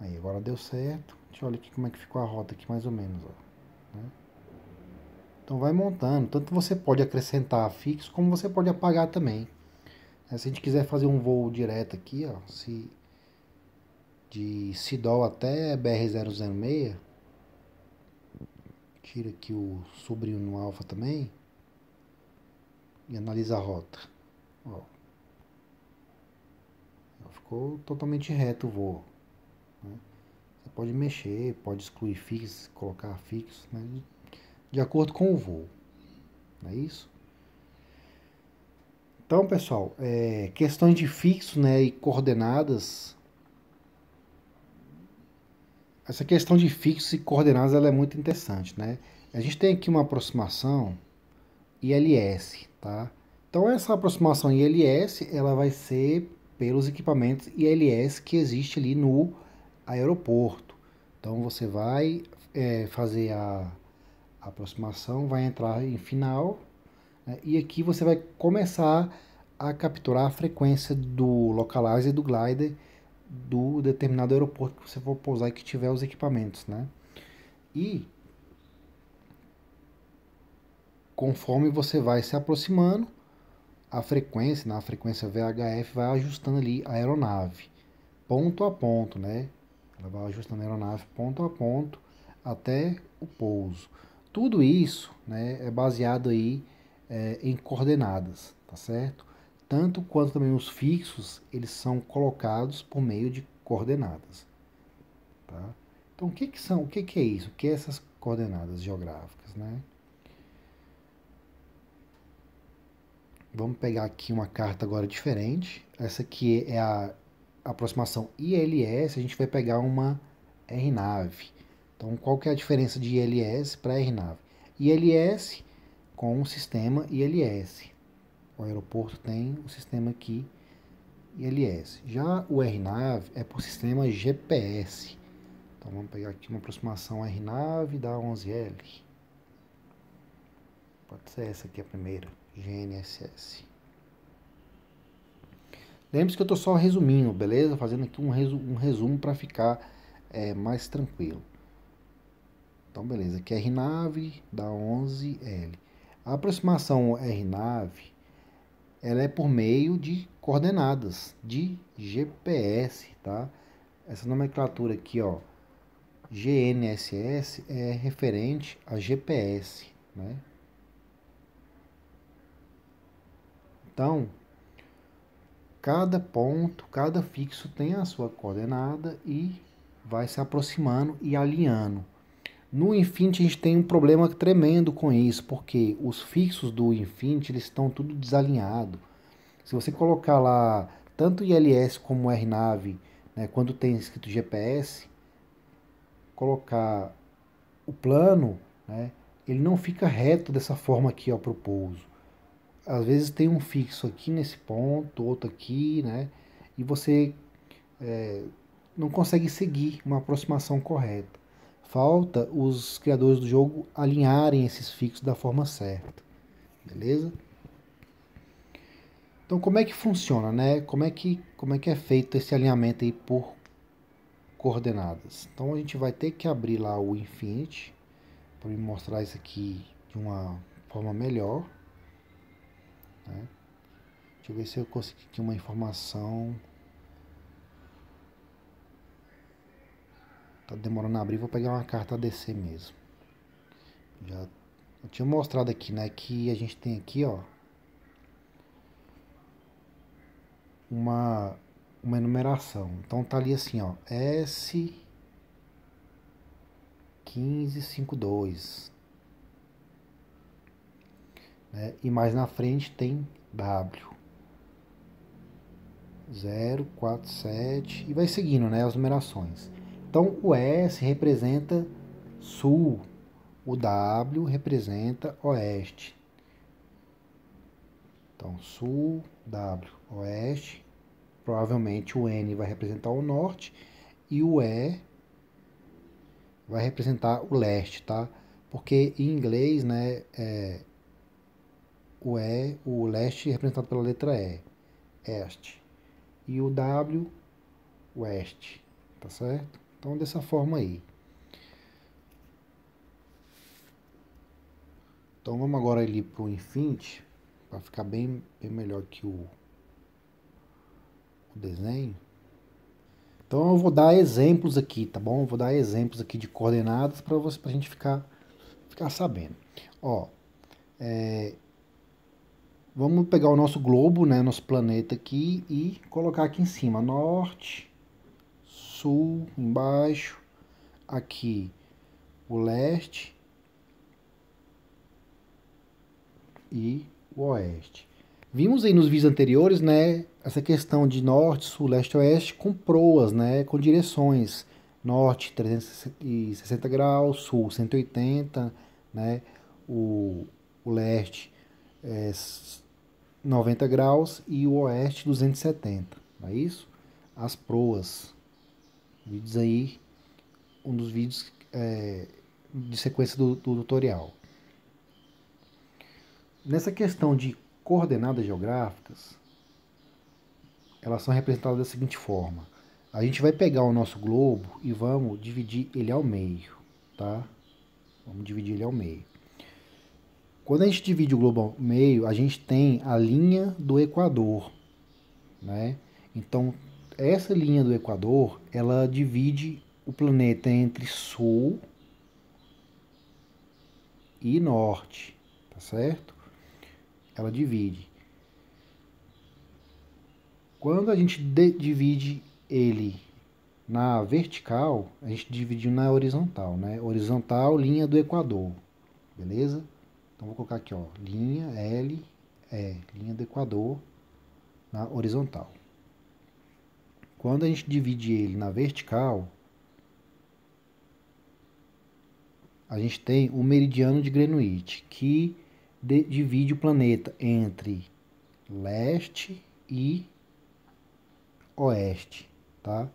Aí, agora deu certo. olha aqui como é que ficou a rota aqui, mais ou menos, ó. Né? Então vai montando. Tanto você pode acrescentar fixo, como você pode apagar também. Né, se a gente quiser fazer um voo direto aqui, ó, se de Sidol até BR-006. Tira aqui o sobrinho no alfa também. E analisa a rota. Ó. Ficou totalmente reto o voo. Né? Você pode mexer, pode excluir fixo, colocar fixo, né? de acordo com o voo. Não é isso? Então, pessoal, é, questões de fixo né, e coordenadas essa questão de fixos e coordenadas ela é muito interessante, né? A gente tem aqui uma aproximação ILS, tá? Então essa aproximação ILS, ela vai ser pelos equipamentos ILS que existe ali no aeroporto. Então você vai é, fazer a aproximação, vai entrar em final né? e aqui você vai começar a capturar a frequência do localizer e do glider do determinado aeroporto que você for pousar e que tiver os equipamentos, né? E conforme você vai se aproximando, a frequência, na né, frequência VHF, vai ajustando ali a aeronave, ponto a ponto, né? Ela vai ajustando a aeronave ponto a ponto até o pouso. Tudo isso né, é baseado aí é, em coordenadas, tá certo? tanto quanto também os fixos, eles são colocados por meio de coordenadas. Tá? Então, o que, que são? O que, que é isso? O que é essas coordenadas geográficas, né? Vamos pegar aqui uma carta agora diferente. Essa aqui é a aproximação ILS, a gente vai pegar uma RNAV. Então, qual que é a diferença de ILS para RNAV? ILS com o sistema ILS, o aeroporto tem o sistema aqui ILS. Já o RNAV é por sistema GPS. Então vamos pegar aqui uma aproximação RNAV da 11L. Pode ser essa aqui a primeira, GNSS. Lembre-se que eu estou só resumindo, beleza? Fazendo aqui um, resu um resumo para ficar é, mais tranquilo. Então, beleza. Aqui é RNAV da 11L. A aproximação RNAV ela é por meio de coordenadas de GPS, tá? Essa nomenclatura aqui, ó, GNSS é referente a GPS, né? Então, cada ponto, cada fixo tem a sua coordenada e vai se aproximando e alinhando. No Infinity a gente tem um problema tremendo com isso, porque os fixos do Infinity eles estão tudo desalinhado. Se você colocar lá tanto ILS como RNAV, né, quando tem escrito GPS, colocar o plano, né, ele não fica reto dessa forma para o pouso. Às vezes tem um fixo aqui nesse ponto, outro aqui, né, e você é, não consegue seguir uma aproximação correta. Falta os criadores do jogo alinharem esses fixos da forma certa. Beleza? Então, como é que funciona, né? Como é que, como é que é feito esse alinhamento aí por coordenadas? Então, a gente vai ter que abrir lá o Infinity para me mostrar isso aqui de uma forma melhor. Né? Deixa eu ver se eu consegui aqui uma informação Tá demorando a abrir, vou pegar uma carta ADC mesmo. Já eu tinha mostrado aqui, né, que a gente tem aqui, ó, uma uma enumeração. Então tá ali assim, ó, S 1552. Né? E mais na frente tem W. 047 e vai seguindo, né, as numerações. Então o S representa sul, o W representa oeste. Então sul, W, oeste. Provavelmente o N vai representar o norte e o E vai representar o leste, tá? Porque em inglês, né, é, o E, o leste é representado pela letra E, este. E o W, oeste, tá certo? Então, dessa forma aí. Então, vamos agora ali para o Infinity, para ficar bem, bem melhor que o, o desenho. Então, eu vou dar exemplos aqui, tá bom? Eu vou dar exemplos aqui de coordenadas para a gente ficar, ficar sabendo. Ó, é, vamos pegar o nosso globo, né, nosso planeta aqui e colocar aqui em cima, norte, sul embaixo, aqui o leste e o oeste. Vimos aí nos vídeos anteriores, né, essa questão de norte, sul, leste, oeste com proas, né, com direções. Norte 360 graus, sul 180, né, o, o leste é 90 graus e o oeste 270, não é isso? As proas. Vídeos aí, um dos vídeos é, de sequência do, do tutorial. Nessa questão de coordenadas geográficas, elas são representadas da seguinte forma. A gente vai pegar o nosso globo e vamos dividir ele ao meio, tá? Vamos dividir ele ao meio. Quando a gente divide o globo ao meio, a gente tem a linha do equador, né? Então, essa linha do Equador, ela divide o planeta entre sul e norte, tá certo? Ela divide. Quando a gente divide ele na vertical, a gente divide na horizontal, né? Horizontal, linha do Equador, beleza? Então vou colocar aqui, ó, linha L, é, linha do Equador na horizontal. Quando a gente divide ele na vertical, a gente tem o meridiano de Greenwich, que divide o planeta entre leste e oeste, tá?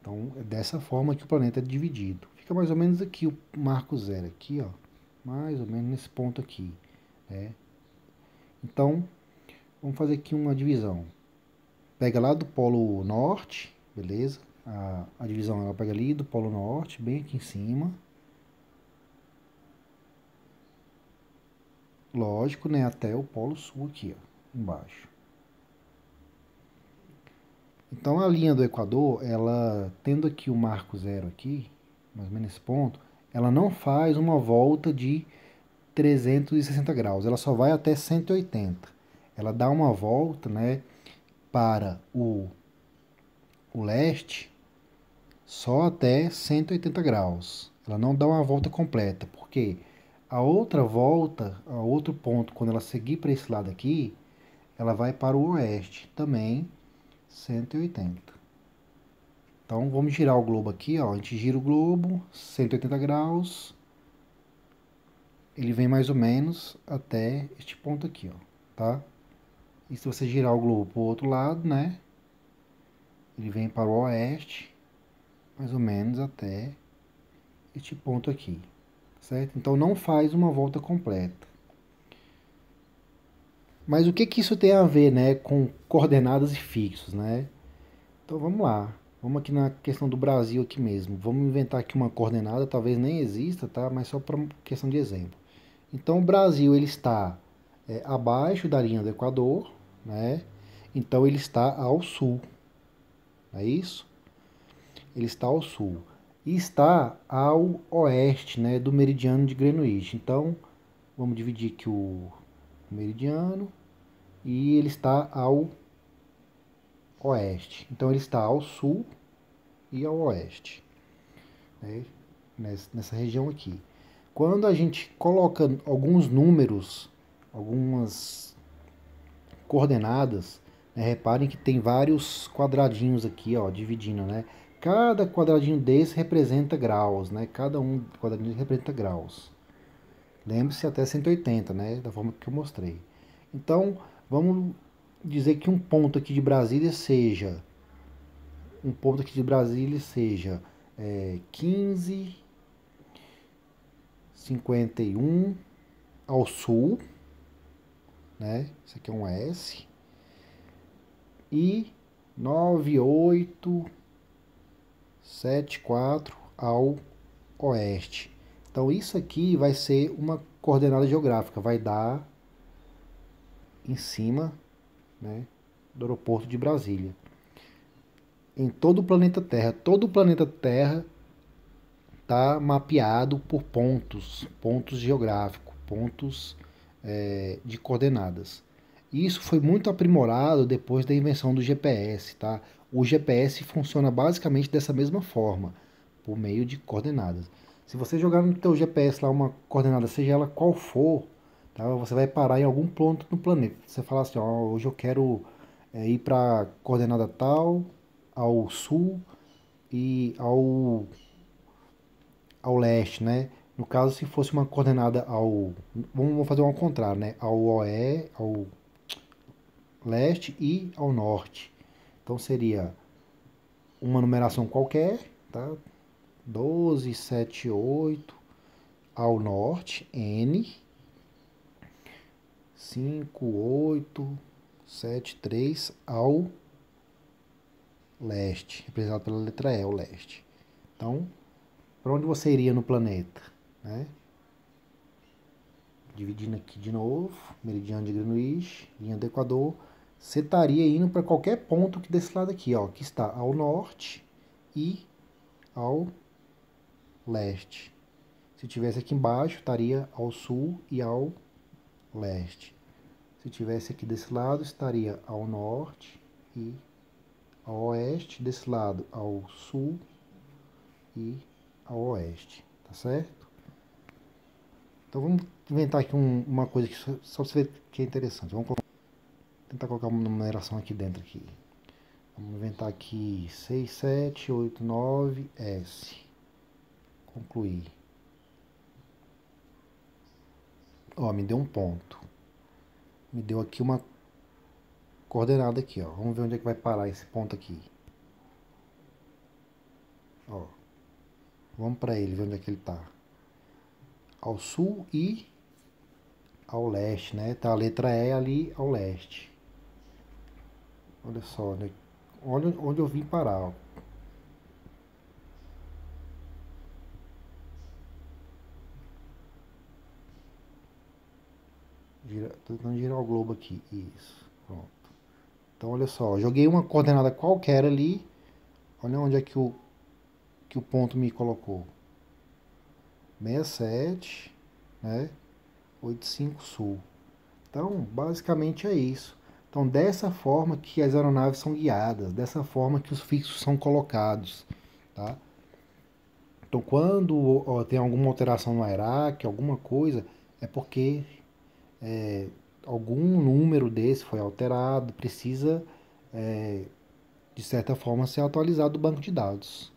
Então, é dessa forma que o planeta é dividido. Fica mais ou menos aqui o marco zero, aqui, ó. Mais ou menos nesse ponto aqui, né? Então, vamos fazer aqui uma divisão pega lá do Polo Norte, beleza? A, a divisão ela pega ali do Polo Norte, bem aqui em cima. Lógico, né? Até o Polo Sul aqui, ó, embaixo. Então a linha do Equador, ela tendo aqui o marco zero aqui, mais ou menos esse ponto, ela não faz uma volta de 360 graus, ela só vai até 180. Ela dá uma volta, né? para o, o leste só até 180 graus. Ela não dá uma volta completa, porque a outra volta, a outro ponto, quando ela seguir para esse lado aqui, ela vai para o oeste também 180. Então vamos girar o globo aqui, ó. A gente gira o globo 180 graus. Ele vem mais ou menos até este ponto aqui, ó, tá? E se você girar o globo para o outro lado, né? Ele vem para o oeste, mais ou menos até este ponto aqui, certo? Então não faz uma volta completa. Mas o que que isso tem a ver, né, com coordenadas e fixos, né? Então vamos lá. Vamos aqui na questão do Brasil aqui mesmo. Vamos inventar aqui uma coordenada, talvez nem exista, tá? Mas só para questão de exemplo. Então o Brasil ele está é, abaixo da linha do Equador, né? Então ele está ao sul. É isso? Ele está ao sul e está ao oeste, né, do meridiano de Greenwich. Então, vamos dividir aqui o meridiano e ele está ao oeste. Então ele está ao sul e ao oeste. Né? Nessa região aqui. Quando a gente coloca alguns números, algumas coordenadas, né, reparem que tem vários quadradinhos aqui, ó, dividindo, né? Cada quadradinho desse representa graus, né? Cada um quadradinho representa graus. Lembre-se até 180, né? Da forma que eu mostrei. Então, vamos dizer que um ponto aqui de Brasília seja um ponto aqui de Brasília seja é, 15 51 ao sul né? Isso aqui é um S. E 9874 ao oeste. Então isso aqui vai ser uma coordenada geográfica, vai dar em cima, né, do aeroporto de Brasília. Em todo o planeta Terra, todo o planeta Terra está mapeado por pontos, pontos geográficos, pontos é, de coordenadas. Isso foi muito aprimorado depois da invenção do GPS, tá? O GPS funciona basicamente dessa mesma forma, por meio de coordenadas. Se você jogar no teu GPS lá uma coordenada, seja ela qual for, tá? você vai parar em algum ponto no planeta. Você fala assim, ó, hoje eu quero é, ir para coordenada tal, ao sul e ao, ao leste, né? No caso, se fosse uma coordenada ao. Vamos fazer um ao contrário, né? Ao OE, ao leste e ao norte. Então seria uma numeração qualquer, tá? 12, 7, 8 ao norte, N. 5, 8, 7, 3 ao leste, representado pela letra E, o leste. Então, para onde você iria no planeta? né? Dividindo aqui de novo, meridiano de Greenwich, linha do Equador, você estaria indo para qualquer ponto que desse lado aqui, ó, que está ao norte e ao leste. Se tivesse aqui embaixo, estaria ao sul e ao leste. Se tivesse aqui desse lado, estaria ao norte e ao oeste, desse lado ao sul e ao oeste, tá certo? Então vamos inventar aqui um, uma coisa que só, só você ver que é interessante. Vamos colocar, tentar colocar uma numeração aqui dentro aqui. Vamos inventar aqui 9, s Concluir. Ó, me deu um ponto. Me deu aqui uma coordenada aqui, ó. Vamos ver onde é que vai parar esse ponto aqui. Ó. Vamos para ele, ver onde é que ele tá ao sul e ao leste, né? Tá a letra E ali ao leste. Olha só, né? olha onde eu vim parar. Ó. Gira, tentando girar o globo aqui. Isso. Pronto. Então olha só, joguei uma coordenada qualquer ali. Olha onde é que o, que o ponto me colocou. 67, né? 85 Sul. Então, basicamente é isso. Então, dessa forma que as aeronaves são guiadas, dessa forma que os fixos são colocados, tá? Então, quando ó, tem alguma alteração no iraque alguma coisa, é porque é, algum número desse foi alterado, precisa, é, de certa forma, ser atualizado o banco de dados.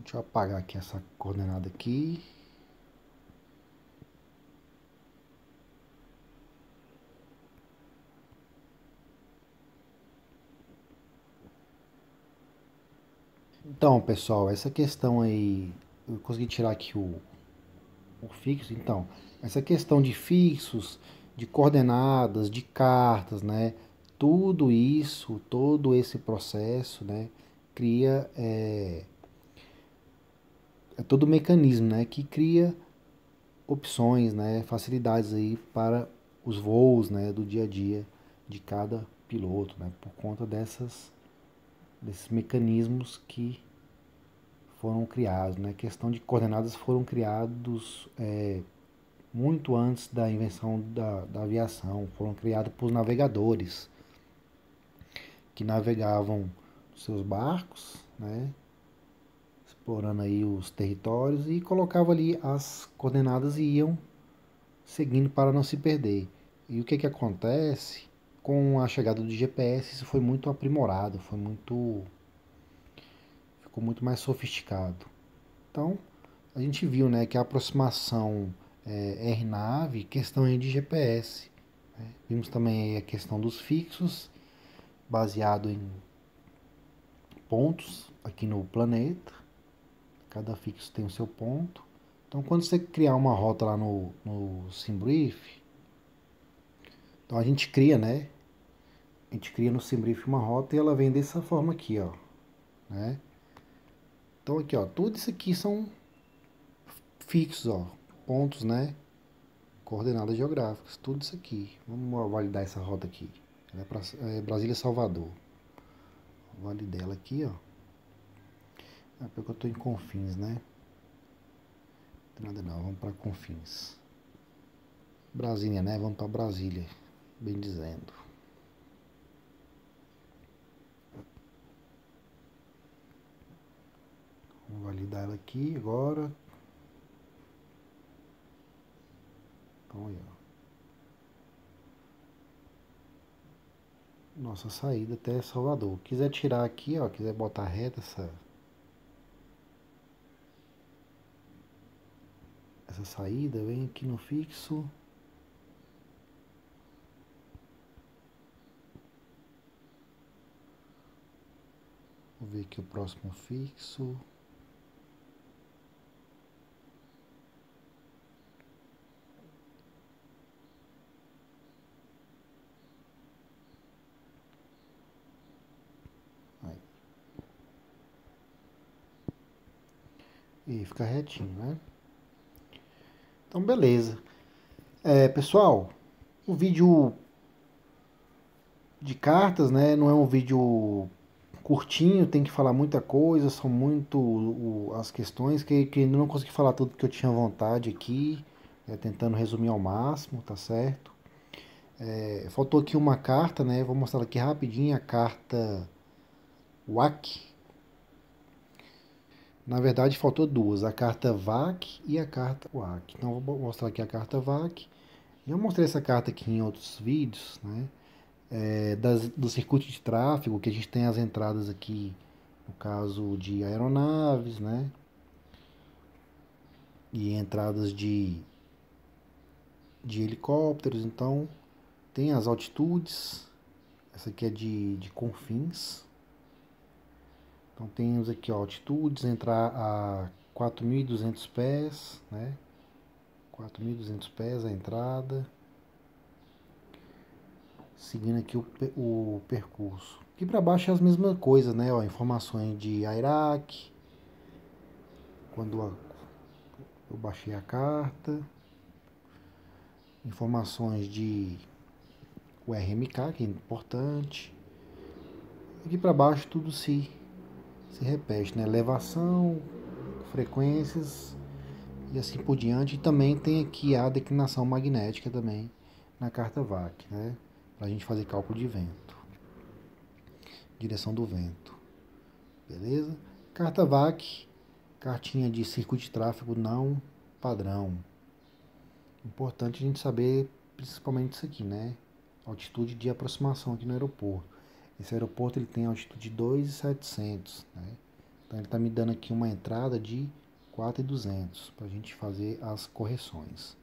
Deixa eu apagar aqui essa coordenada aqui. Então, pessoal, essa questão aí, eu consegui tirar aqui o, o fixo. Então, essa questão de fixos, de coordenadas, de cartas, né? Tudo isso, todo esse processo, né? Cria é, é todo o mecanismo, né? Que cria opções, né? Facilidades aí para os voos, né? Do dia a dia de cada piloto, né? Por conta dessas desses mecanismos que foram criados, né? A questão de coordenadas foram criados é, muito antes da invenção da, da aviação, foram criados por navegadores que navegavam seus barcos, né? explorando aí os territórios e colocavam ali as coordenadas e iam seguindo para não se perder. E o que que acontece com a chegada do GPS, isso foi muito aprimorado, foi muito ficou muito mais sofisticado. Então, a gente viu, né, que a aproximação é, eh, RNAV, questão de GPS. Né? Vimos também a questão dos fixos, baseado em pontos aqui no planeta. Cada fixo tem o seu ponto. Então, quando você criar uma rota lá no, no SimBrief, então a gente cria, né? a gente cria no Simbrief uma rota e ela vem dessa forma aqui, ó, né? Então aqui, ó, tudo isso aqui são fixos, ó, pontos, né? Coordenadas geográficas, tudo isso aqui. Vamos validar essa rota aqui. Ela é, para é Brasília-Salvador. Validei ela aqui, ó. É porque eu estou em Confins, né? Não nada não, vamos para Confins. Brasília, né? Vamos para Brasília, bem dizendo. Vou validar ela aqui agora. Então, aí, ó. Nossa saída até Salvador. Quiser tirar aqui, ó, quiser botar reta essa essa saída, vem aqui no fixo. Vou ver aqui o próximo fixo. E fica retinho, né? Então, beleza. É, pessoal, o vídeo de cartas, né? Não é um vídeo curtinho, tem que falar muita coisa, são muito o, as questões que, que não consegui falar tudo que eu tinha vontade aqui, né, tentando resumir ao máximo, tá certo? É, faltou aqui uma carta, né? Vou mostrar aqui rapidinho a carta WAC, na verdade, faltou duas, a carta VAC e a carta UAC. Então, vou mostrar aqui a carta VAC. Já mostrei essa carta aqui em outros vídeos, né? É, das, do circuito de tráfego, que a gente tem as entradas aqui, no caso de aeronaves, né? E entradas de, de helicópteros, então tem as altitudes, essa aqui é de, de Confins, então temos aqui ó, altitudes, entrar a 4.200 pés, né? 4.200 pés a entrada. Seguindo aqui o, o percurso. Aqui para baixo é as mesmas coisas, né? Ó, informações de Airac. Quando eu baixei a carta. Informações de o RMK, que é importante. Aqui para baixo tudo se se repete, né? Elevação, frequências e assim por diante. E também tem aqui a declinação magnética também na carta VAC, né? Para a gente fazer cálculo de vento, direção do vento, beleza? Carta VAC, cartinha de circuito de tráfego não padrão. Importante a gente saber principalmente isso aqui, né? Altitude de aproximação aqui no aeroporto. Esse aeroporto ele tem altitude de 2,700, né? Então ele está me dando aqui uma entrada de 4,200 para a gente fazer as correções.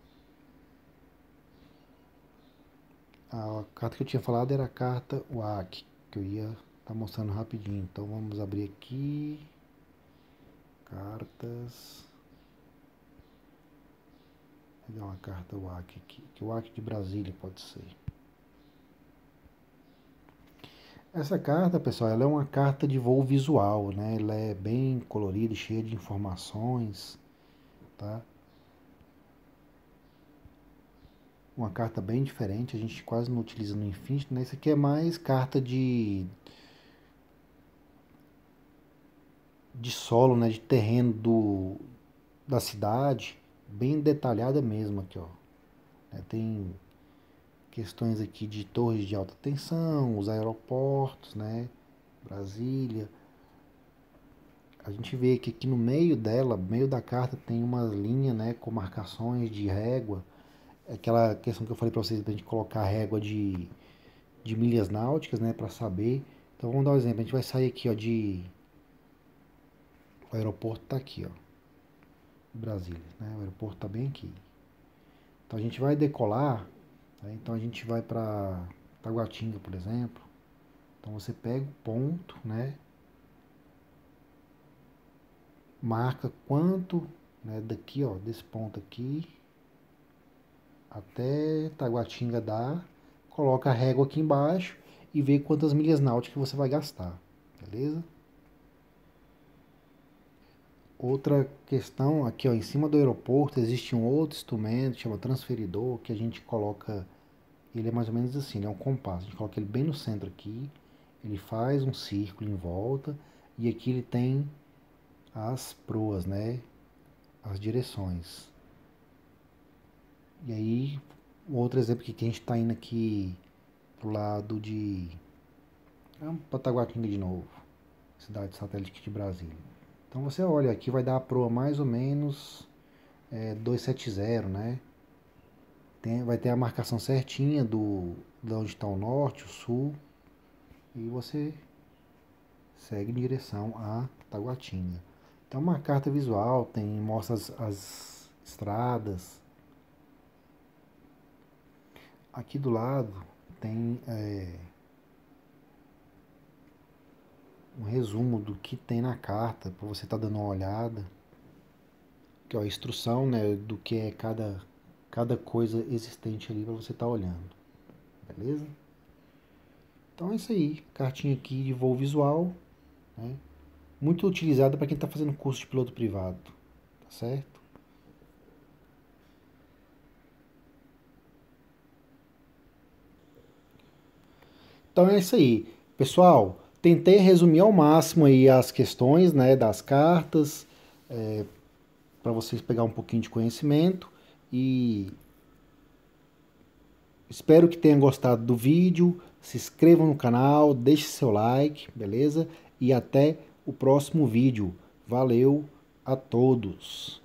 A carta que eu tinha falado era a carta WAC, que eu ia estar tá mostrando rapidinho. Então vamos abrir aqui. Cartas. Vou pegar uma carta WAC aqui, que WAC de Brasília pode ser. Essa carta, pessoal, ela é uma carta de voo visual, né? Ela é bem colorida cheia de informações, tá? Uma carta bem diferente, a gente quase não utiliza no Infinity, né? Isso aqui é mais carta de de solo, né, de terreno do da cidade, bem detalhada mesmo aqui, ó. É, tem questões aqui de torres de alta tensão, os aeroportos, né? Brasília. A gente vê que aqui no meio dela, no meio da carta, tem uma linha né, com marcações de régua. Aquela questão que eu falei para vocês, para a gente colocar régua de, de milhas náuticas, né, para saber. Então vamos dar um exemplo. A gente vai sair aqui ó, de. O aeroporto tá aqui, ó. Brasília, né? O aeroporto tá bem aqui. Então a gente vai decolar né? Então a gente vai para Taguatinga, por exemplo. Então você pega o ponto, né? Marca quanto né, daqui, ó, desse ponto aqui até Taguatinga dá, coloca a régua aqui embaixo e vê quantas milhas náuticas você vai gastar, beleza? Outra questão aqui, ó, em cima do aeroporto existe um outro instrumento, chama transferidor, que a gente coloca ele é mais ou menos assim, ele é um compasso. A gente coloca ele bem no centro aqui, ele faz um círculo em volta e aqui ele tem as proas, né? As direções. E aí, outro exemplo que a gente está indo aqui pro lado de é um Pataguatinga de novo, cidade satélite de Brasília. Então você olha, aqui vai dar a proa mais ou menos é, 270, né? Tem, vai ter a marcação certinha do de onde está o norte, o sul. E você segue em direção a Taguatinga. Então uma carta visual, tem mostra as, as estradas. Aqui do lado tem é, um resumo do que tem na carta, para você estar tá dando uma olhada. Que é a instrução né, do que é cada cada coisa existente ali para você estar tá olhando. Beleza? Então é isso aí. Cartinha aqui de voo visual. Né? Muito utilizada para quem está fazendo curso de piloto privado. Tá certo? Então é isso aí. Pessoal, tentei resumir ao máximo aí as questões né, das cartas, é, para vocês pegar um pouquinho de conhecimento. E espero que tenham gostado do vídeo. Se inscrevam no canal, deixe seu like, beleza? E até o próximo vídeo. Valeu a todos!